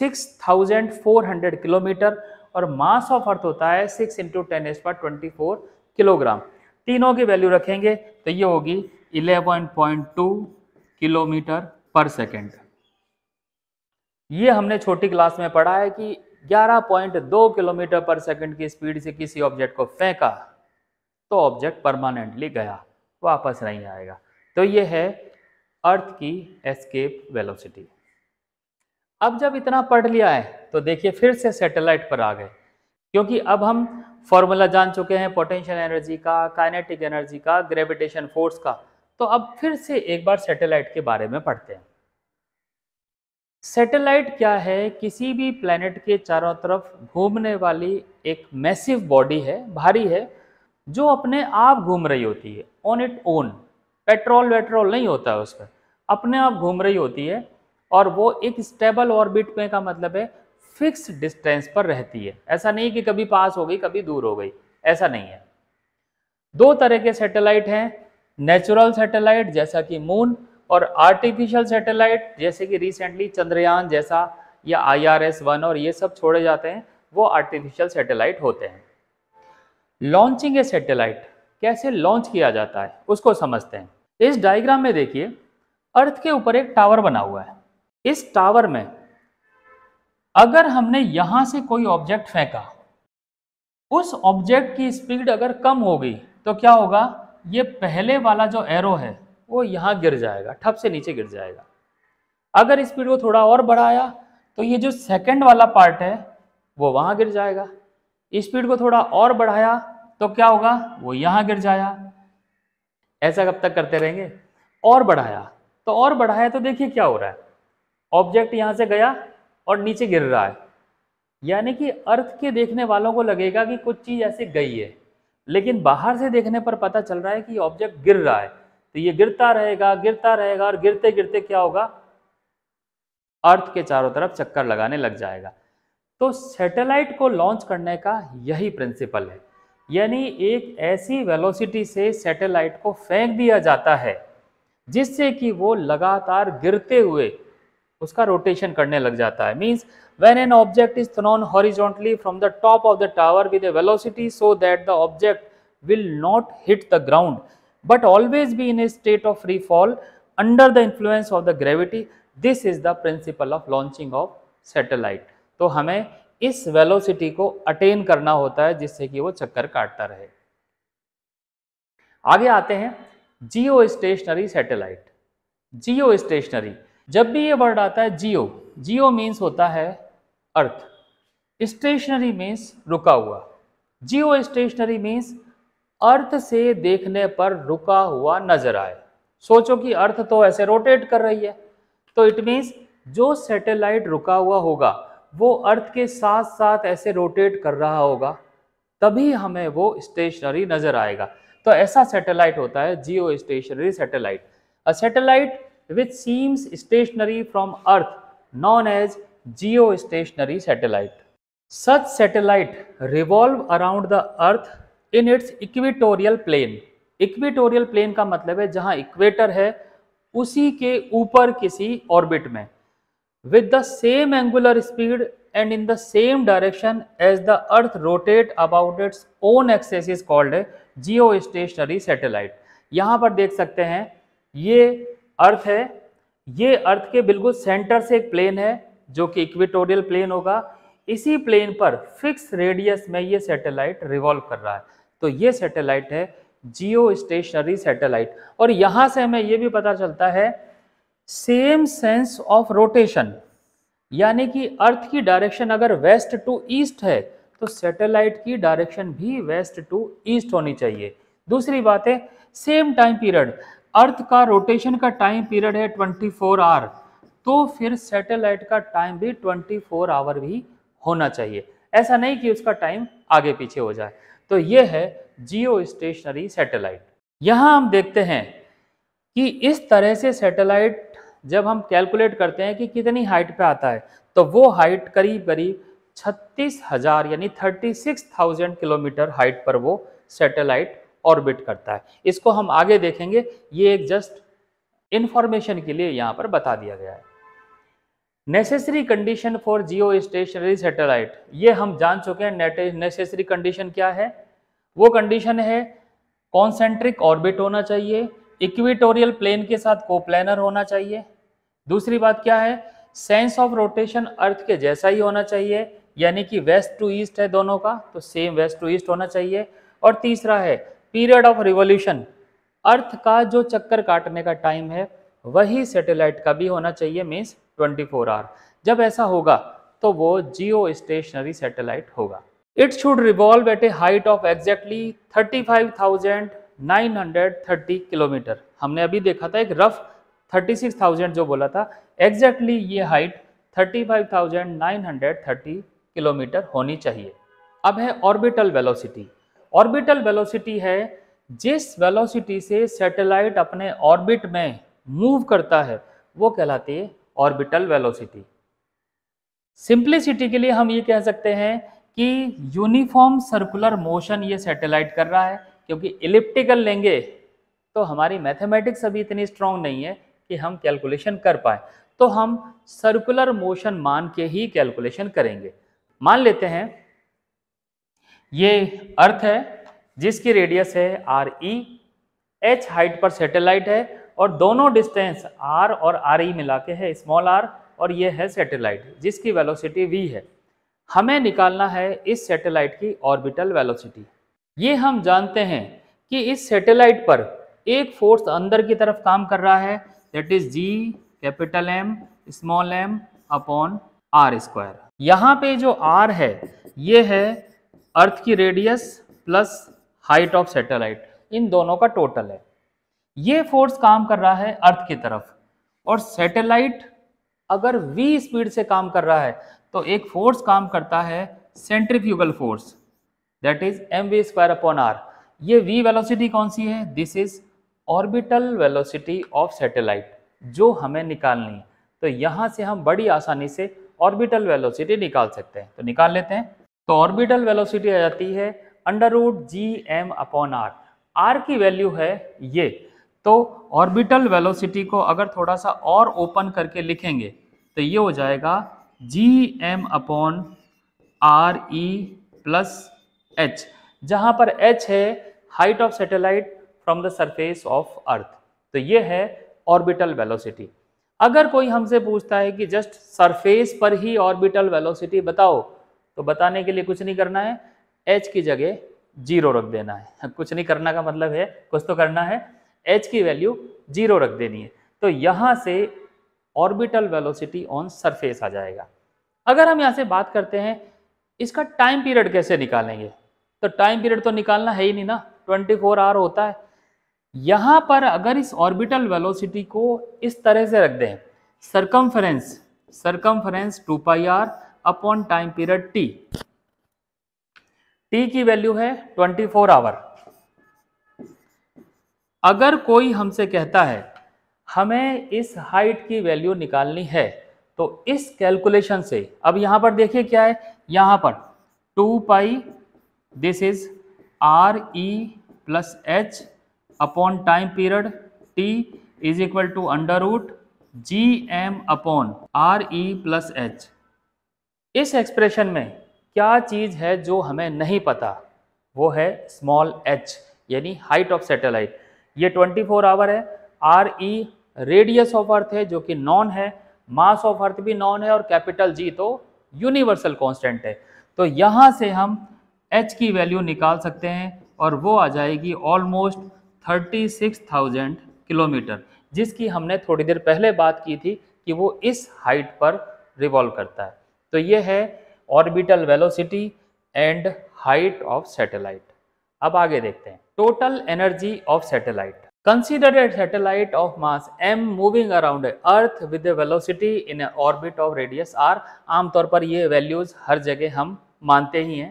Speaker 1: 6,400 किलोमीटर और मास ऑफ अर्थ होता है 6 इंटू टेन एस पर ट्वेंटी किलोग्राम तीनों की वैल्यू रखेंगे तो ये होगी 11.2 किलोमीटर पर सेकेंड ये हमने छोटी क्लास में पढ़ा है कि 11.2 किलोमीटर पर सेकंड की स्पीड से किसी ऑब्जेक्ट को फेंका तो ऑब्जेक्ट परमानेंटली गया वापस नहीं आएगा तो ये है अर्थ की एस्केप वेलोसिटी अब जब इतना पढ़ लिया है तो देखिए फिर से सैटेलाइट पर आ गए क्योंकि अब हम फॉर्मूला जान चुके हैं पोटेंशियल एनर्जी का काइनेटिक एनर्जी का ग्रेविटेशन फोर्स का तो अब फिर से एक बार सैटेलाइट के बारे में पढ़ते हैं सैटेलाइट क्या है किसी भी प्लैनेट के चारों तरफ घूमने वाली एक मैसिव बॉडी है भारी है जो अपने आप घूम रही होती है ऑन इट ओन पेट्रोल वेट्रोल नहीं होता है उसका अपने आप घूम रही होती है और वो एक स्टेबल ऑर्बिट में का मतलब है फिक्स डिस्टेंस पर रहती है ऐसा नहीं कि कभी पास हो गई कभी दूर हो गई ऐसा नहीं है दो तरह के सैटेलाइट हैं नेचुरल सैटेलाइट जैसा कि मून और आर्टिफिशियल सैटेलाइट जैसे कि रिसेंटली चंद्रयान जैसा या आई आर एस वन और ये सब छोड़े जाते हैं वो आर्टिफिशियल सैटेलाइट होते हैं लॉन्चिंग ए सैटेलाइट कैसे लॉन्च किया जाता है उसको समझते हैं इस डायग्राम में देखिए अर्थ के ऊपर एक टावर बना हुआ है इस टावर में अगर हमने यहाँ से कोई ऑब्जेक्ट फेंका उस ऑब्जेक्ट की स्पीड अगर कम होगी तो क्या होगा ये पहले वाला जो एरो है वो यहाँ गिर जाएगा ठप से नीचे गिर जाएगा अगर स्पीड को थोड़ा और बढ़ाया तो ये जो सेकंड वाला पार्ट है वो वहाँ गिर जाएगा स्पीड को थोड़ा और बढ़ाया तो क्या होगा वो यहाँ गिर जाया ऐसा कब तक करते रहेंगे और बढ़ाया तो और बढ़ाया तो देखिए क्या हो रहा है ऑब्जेक्ट यहाँ से गया और नीचे गिर रहा है यानी कि अर्थ के देखने वालों को लगेगा कि कुछ चीज़ ऐसे गई है लेकिन बाहर से देखने पर पता चल रहा है कि ऑब्जेक्ट गिर रहा है तो ये गिरता रहेगा गिरता रहेगा और गिरते गिरते क्या होगा अर्थ के चारों तरफ चक्कर लगाने लग जाएगा तो सैटेलाइट को लॉन्च करने का यही प्रिंसिपल है यानी एक ऐसी वेलोसिटी से सैटेलाइट को फेंक दिया जाता है जिससे कि वो लगातार गिरते हुए उसका रोटेशन करने लग जाता है means when an object is thrown horizontally from the top of the tower with a velocity so that the object will not hit the ground but always be in a state of free fall under the influence of the gravity this is the principle of launching of satellite तो हमें इस velocity को attain करना होता है जिससे कि वो चक्कर काटता रहे आगे आते हैं geostationary satellite geostationary जब भी ये वर्ड आता है जियो जियो मीन्स होता है अर्थ स्टेशनरी मीन्स रुका हुआ जियो स्टेशनरी मीन्स अर्थ से देखने पर रुका हुआ नजर आए सोचो कि अर्थ तो ऐसे रोटेट कर रही है तो इट मीन्स जो सैटेलाइट रुका हुआ होगा वो अर्थ के साथ साथ ऐसे रोटेट कर रहा होगा तभी हमें वो स्टेशनरी नजर आएगा तो ऐसा सैटेलाइट होता है geostationary satellite a satellite which seems stationary from Earth known as geostationary satellite. Such satellite revolve around the Earth in its equatorial plane. Equatorial plane का मतलब है जहां इक्वेटर है उसी के ऊपर किसी ऑर्बिट में with the same angular speed and in the same direction as the earth rotate about its own axis is called geostationary satellite यहां पर देख सकते हैं ये अर्थ है ये अर्थ के बिल्कुल सेंटर से एक प्लेन है जो कि इक्वेटोरियल प्लेन होगा इसी प्लेन पर फिक्स रेडियस में ये सैटेलाइट रिवॉल्व कर रहा है तो ये सैटेलाइट है जियो स्टेशनरी सैटेलाइट और यहाँ से हमें ये भी पता चलता है सेम सेंस ऑफ रोटेशन यानी कि अर्थ की डायरेक्शन अगर वेस्ट टू ईस्ट है तो सैटेलाइट की डायरेक्शन भी वेस्ट टू ईस्ट होनी चाहिए दूसरी बात है सेम टाइम पीरियड अर्थ का रोटेशन का टाइम पीरियड है 24 फोर आवर तो फिर सैटेलाइट का टाइम भी 24 फोर आवर भी होना चाहिए ऐसा नहीं कि उसका टाइम आगे पीछे हो जाए तो ये है जियो स्टेशनरी सैटेलाइट यहाँ हम देखते हैं कि इस तरह से सैटेलाइट जब हम कैलकुलेट करते हैं कि कितनी हाइट पे आता है तो वो हाइट करीब करीब छत्तीस हजार यानी thirty six thousand kilometre height पर वो सैटेलाइट ऑर्बिट करता है इसको हम आगे देखेंगे ये एक जस्ट इंफॉर्मेशन के लिए यहाँ पर बता दिया गया है necessary condition for geostationary satellite ये हम जान चुके हैं नेसेसरी कंडीशन क्या है वो कंडीशन है कॉन्सेंट्रिक ऑर्बिट होना चाहिए इक्विटोरियल प्लेन के साथ कोप्लानर होना चाहिए दूसरी बात क्या है सेंस ऑफ रोटेशन अर्थ के जैसा ही होना चाहिए यानी कि वेस्ट टू ईस्ट है दोनों का तो सेम वेस्ट टू ईस्ट होना चाहिए और तीसरा है पीरियड ऑफ रिवोल्यूशन अर्थ का जो चक्कर काटने का टाइम है वही सैटेलाइट का भी होना चाहिए मीन्स 24 फोर आवर जब ऐसा होगा तो वो जियो स्टेशनरी सैटेलाइट होगा it should revolve at a height of exactly 35,930 kilometre हमने अभी देखा था एक रफ 36,000 जो बोला था एग्जैक्टली exactly ये हाइट 35,930 किलोमीटर होनी चाहिए अब है ऑर्बिटल वेलोसिटी ऑर्बिटल वेलोसिटी है जिस वेलोसिटी से सैटेलाइट अपने ऑर्बिट में मूव करता है वो कहलाती है ऑर्बिटल वेलोसिटी सिंप्लिसिटी के लिए हम ये कह सकते हैं कि यूनिफॉर्म सर्कुलर मोशन ये सैटेलाइट कर रहा है क्योंकि इलिप्टिकल लेंगे तो हमारी मैथमेटिक्स अभी इतनी स्ट्रांग नहीं है कि हम कैलकुलेशन कर पाए तो हम सर्कुलर मोशन मान के ही कैलकुलेशन करेंगे मान लेते हैं ये अर्थ है जिसकी रेडियस है आर ई एच हाइट पर सैटेलाइट है और दोनों डिस्टेंस आर और आर ई e मिला के है स्मॉल आर और ये है सैटेलाइट जिसकी वेलोसिटी वी है हमें निकालना है इस सैटेलाइट की ऑर्बिटल वेलोसिटी ये हम जानते हैं कि इस सैटेलाइट पर एक फोर्स अंदर की तरफ काम कर रहा है that is G capital M small M upon R square यहाँ पे जो आर है ये है अर्थ की radius plus height of satellite इन दोनों का टोटल है ये फोर्स काम कर रहा है अर्थ की तरफ और सैटेलाइट अगर वी स्पीड से काम कर रहा है तो एक फोर्स काम करता है centrifugal force that is M V square upon R ये वी वेलोसिटी कौन सी है this is orbital velocity of satellite जो हमें निकालनी है तो यहाँ से हम बड़ी आसानी से ऑर्बिटल वेलोसिटी निकाल सकते हैं तो निकाल लेते हैं तो ऑर्बिटल वेलोसिटी आ जाती है under root G M upon R R की वैल्यू है ये तो ऑर्बिटल वेलोसिटी को अगर थोड़ा सा और ओपन करके लिखेंगे तो ये हो जाएगा G M upon R E plus H जहाँ पर एच है height of satellite from the surface of earth तो ये है ऑर्बिटल वेलोसिटी अगर कोई हमसे पूछता है कि जस्ट सरफेस पर ही ऑर्बिटल वेलोसिटी बताओ तो बताने के लिए कुछ नहीं करना है एच की जगह जीरो रख देना है कुछ नहीं करना का मतलब है कुछ तो करना है एच की वैल्यू जीरो रख देनी है तो यहां से ऑर्बिटल वेलोसिटी ऑन सरफेस आ जाएगा अगर हम यहां से बात करते हैं इसका टाइम पीरियड कैसे निकालेंगे तो टाइम पीरियड तो निकालना है ही नहीं ना 24 फोर आवर होता है यहां पर अगर इस ऑर्बिटल वेलोसिटी को इस तरह से रख दें circumference circumference two pi R upon time period T T की वैल्यू है 24 फोर आवर अगर कोई हमसे कहता है हमें इस हाइट की वैल्यू निकालनी है तो इस कैलकुलेशन से अब यहां पर देखिए क्या है यहां पर two pi this is R E plus H upon time period T is equal to under root G M upon R E plus H इस एक्सप्रेशन में क्या चीज़ है जो हमें नहीं पता वो है स्मॉल एच यानी हाइट ऑफ सैटेलाइट ये 24 आवर है R E radius of earth है जो कि नॉन है मास ऑफ अर्थ भी नॉन है और कैपिटल जी तो यूनिवर्सल कांस्टेंट है तो यहाँ से हम एच की वैल्यू निकाल सकते हैं और वो आ जाएगी ऑलमोस्ट 36,000 किलोमीटर जिसकी हमने थोड़ी देर पहले बात की थी कि वो इस हाइट पर रिवॉल्व करता है तो ये है orbital velocity and height of satellite अब आगे देखते हैं total energy of satellite Consider a satellite of mass m moving around Earth with a velocity in an orbit of आमतौर पर ये वैल्यूज हर जगह हम मानते ही हैं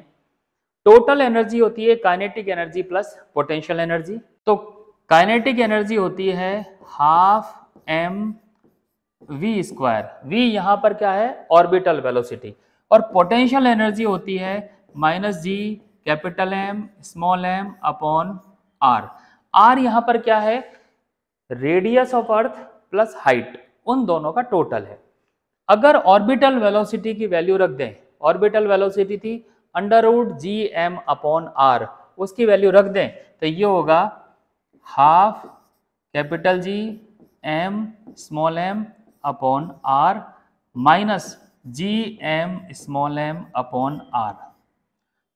Speaker 1: टोटल एनर्जी होती है kinetic energy plus potential energy तो काइनेटिक एनर्जी होती है half M V square V यहाँ पर क्या है ऑर्बिटल वेलोसिटी और पोटेंशियल एनर्जी होती है minus G capital M small M upon R R यहाँ पर क्या है radius of earth plus height उन दोनों का टोटल है अगर ऑर्बिटल वेलोसिटी की वैल्यू रख दें ऑर्बिटल वेलोसिटी थी under root G M upon R उसकी वैल्यू रख दें तो ये होगा half capital G M small M upon R minus G M small M upon R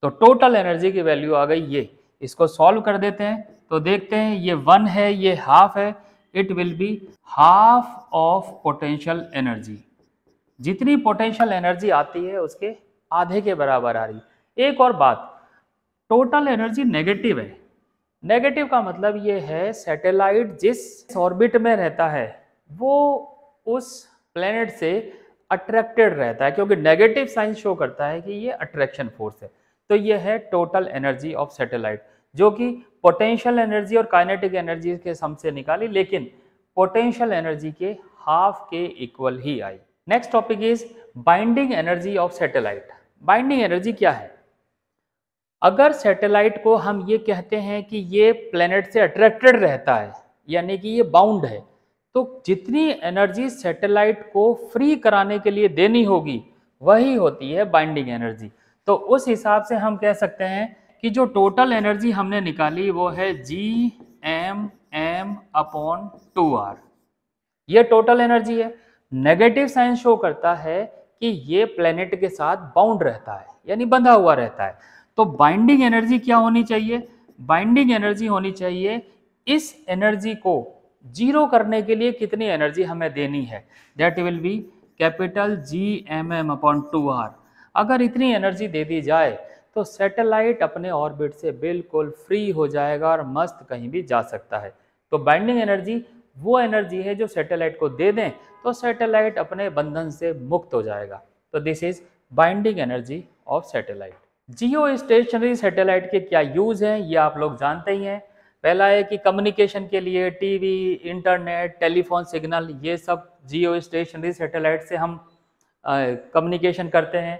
Speaker 1: तो टोटल एनर्जी की वैल्यू आ गई ये इसको सॉल्व कर देते हैं तो देखते हैं ये वन है ये हाफ है it will be half of potential energy जितनी पोटेंशियल एनर्जी आती है उसके आधे के बराबर आ रही है एक और बात टोटल एनर्जी नेगेटिव है नेगेटिव का मतलब ये है सैटेलाइट जिस ऑर्बिट में रहता है वो उस प्लेनेट से अट्रैक्टेड रहता है क्योंकि नेगेटिव साइन शो करता है कि ये अट्रैक्शन फोर्स है तो ये है टोटल एनर्जी ऑफ सैटेलाइट जो कि पोटेंशियल एनर्जी और काइनेटिक एनर्जी के सम से निकाली लेकिन पोटेंशियल एनर्जी के हाफ के इक्वल ही आई next topic is binding energy of satellite binding energy क्या है अगर सैटेलाइट को हम ये कहते हैं कि ये प्लेनेट से अट्रैक्टेड रहता है यानी कि ये बाउंड है तो जितनी एनर्जी सैटेलाइट को फ्री कराने के लिए देनी होगी वही होती है बाइंडिंग एनर्जी तो उस हिसाब से हम कह सकते हैं कि जो टोटल एनर्जी हमने निकाली वो है G M M upon two R ये टोटल एनर्जी है नेगेटिव साइंस शो करता है कि ये प्लेनेट के साथ बाउंड रहता है यानी बंधा हुआ रहता है तो बाइंडिंग एनर्जी क्या होनी चाहिए बाइंडिंग एनर्जी होनी चाहिए इस एनर्जी को जीरो करने के लिए कितनी एनर्जी हमें देनी है that will be capital G M M upon two R अगर इतनी एनर्जी दे दी जाए तो सैटेलाइट अपने ऑर्बिट से बिल्कुल फ्री हो जाएगा और मस्त कहीं भी जा सकता है तो बाइंडिंग एनर्जी वो एनर्जी है जो सैटेलाइट को दे दें तो सैटेलाइट अपने बंधन से मुक्त हो जाएगा तो this is binding energy of satellite geostationary satellite के क्या यूज़ हैं ये आप लोग जानते ही हैं पहला है कि कम्युनिकेशन के लिए टीवी इंटरनेट टेलीफोन सिग्नल ये सब जियो स्टेशनरी सेटेलाइट से हम कम्युनिकेशन करते हैं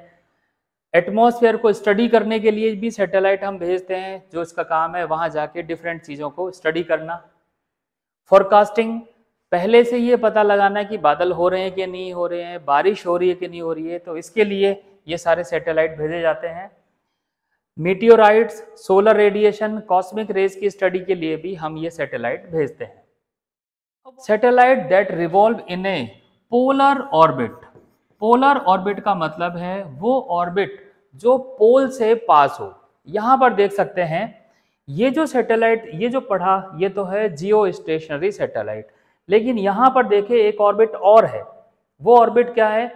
Speaker 1: एटमॉस्फेयर को स्टडी करने के लिए भी सैटेलाइट हम भेजते हैं जो इसका काम है वहाँ जाके डिफरेंट चीज़ों को स्टडी करना फॉरकास्टिंग पहले से ये पता लगाना है कि बादल हो रहे हैं कि नहीं हो रहे हैं बारिश हो रही है कि नहीं हो रही है तो इसके लिए ये सारे सैटेलाइट भेजे जाते हैं meteorites solar radiation cosmic rays की स्टडी के लिए भी हम ये सैटेलाइट भेजते हैं satellite that revolve in a polar orbit polar orbit का मतलब है वो ऑर्बिट जो पोल से पास हो यहाँ पर देख सकते हैं ये जो सैटेलाइट ये जो पढ़ा ये तो है जियो स्टेशनरी सैटेलाइट लेकिन यहाँ पर देखे एक ऑर्बिट और है वो ऑर्बिट क्या है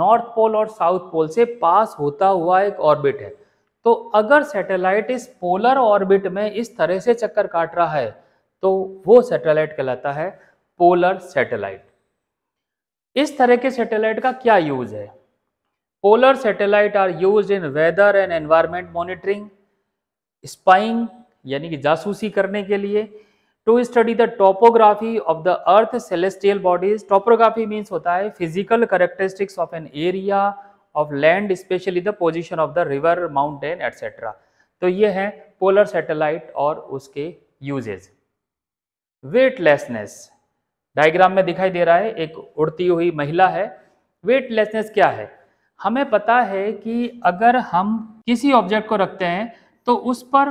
Speaker 1: नॉर्थ पोल और साउथ पोल से पास होता हुआ एक ऑर्बिट है तो अगर सैटेलाइट इस पोलर ऑर्बिट में इस तरह से चक्कर काट रहा है तो वो सैटेलाइट कहलाता है पोलर सैटेलाइट इस तरह के सैटेलाइट का क्या यूज है polar satellite are use in weather and environment monitoring spying यानी कि जासूसी करने के लिए to study the topography of the earth celestial bodies topography means होता है physical characteristics of an area of land specially the position of the river mountain etcetera तो ये है पोलर सेटेलाइट और उसके यूजेज वेटलेसनेस डायग्राम में दिखाई दे रहा है एक उड़ती हुई महिला है वेटलेसनेस क्या है हमें पता है कि अगर हम किसी ऑब्जेक्ट को रखते हैं तो उस पर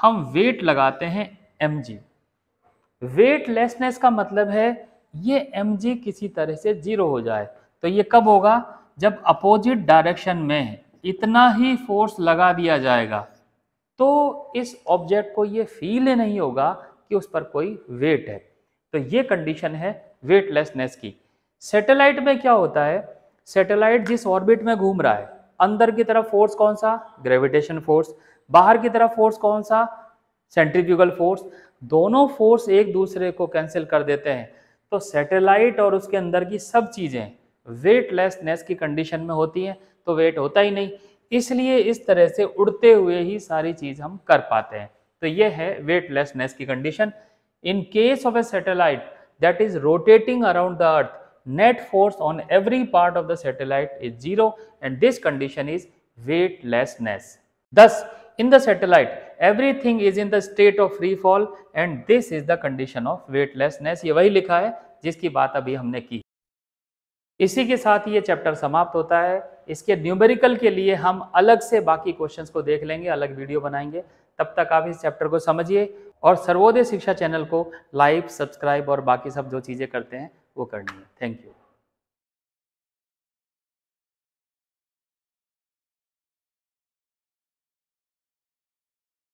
Speaker 1: हम वेट लगाते हैं एम जी वेटलेसनेस का मतलब है ये एम जी किसी तरह से जीरो हो जाए तो ये कब होगा जब अपोजिट डायरेक्शन में इतना ही फोर्स लगा दिया जाएगा तो इस ऑब्जेक्ट को ये फील ही नहीं होगा कि उस पर कोई वेट है तो ये कंडीशन है वेटलेसनेस की सैटेलाइट में क्या होता है सैटेलाइट जिस ऑर्बिट में घूम रहा है अंदर की तरफ फोर्स कौन सा ग्रेविटेशन फोर्स बाहर की तरफ फोर्स कौन सा सेंट्रीफ्यूगल फोर्स दोनों फोर्स एक दूसरे को कैंसिल कर देते हैं तो सैटेलाइट और उसके अंदर की सब चीज़ें वेटलेसनेस की कंडीशन में होती है तो वेट होता ही नहीं इसलिए इस तरह से उड़ते हुए ही सारी चीज हम कर पाते हैं तो यह है वेटलेसनेस की condition in case of a satellite that is rotating around the earth net force on every part of the satellite is zero and this condition is weightlessness thus in the satellite thing is in the state of free fall and this is the condition of weightlessness ये वही लिखा है जिसकी बात अभी हमने की इसी के साथ ये चैप्टर समाप्त होता है इसके न्यूमेरिकल के लिए हम अलग से बाकी क्वेश्चंस को देख लेंगे अलग वीडियो बनाएंगे तब तक आप इस चैप्टर को समझिए और सर्वोदय शिक्षा चैनल को लाइक सब्सक्राइब और बाकी सब जो चीज़ें करते हैं वो करनी है थैंक यू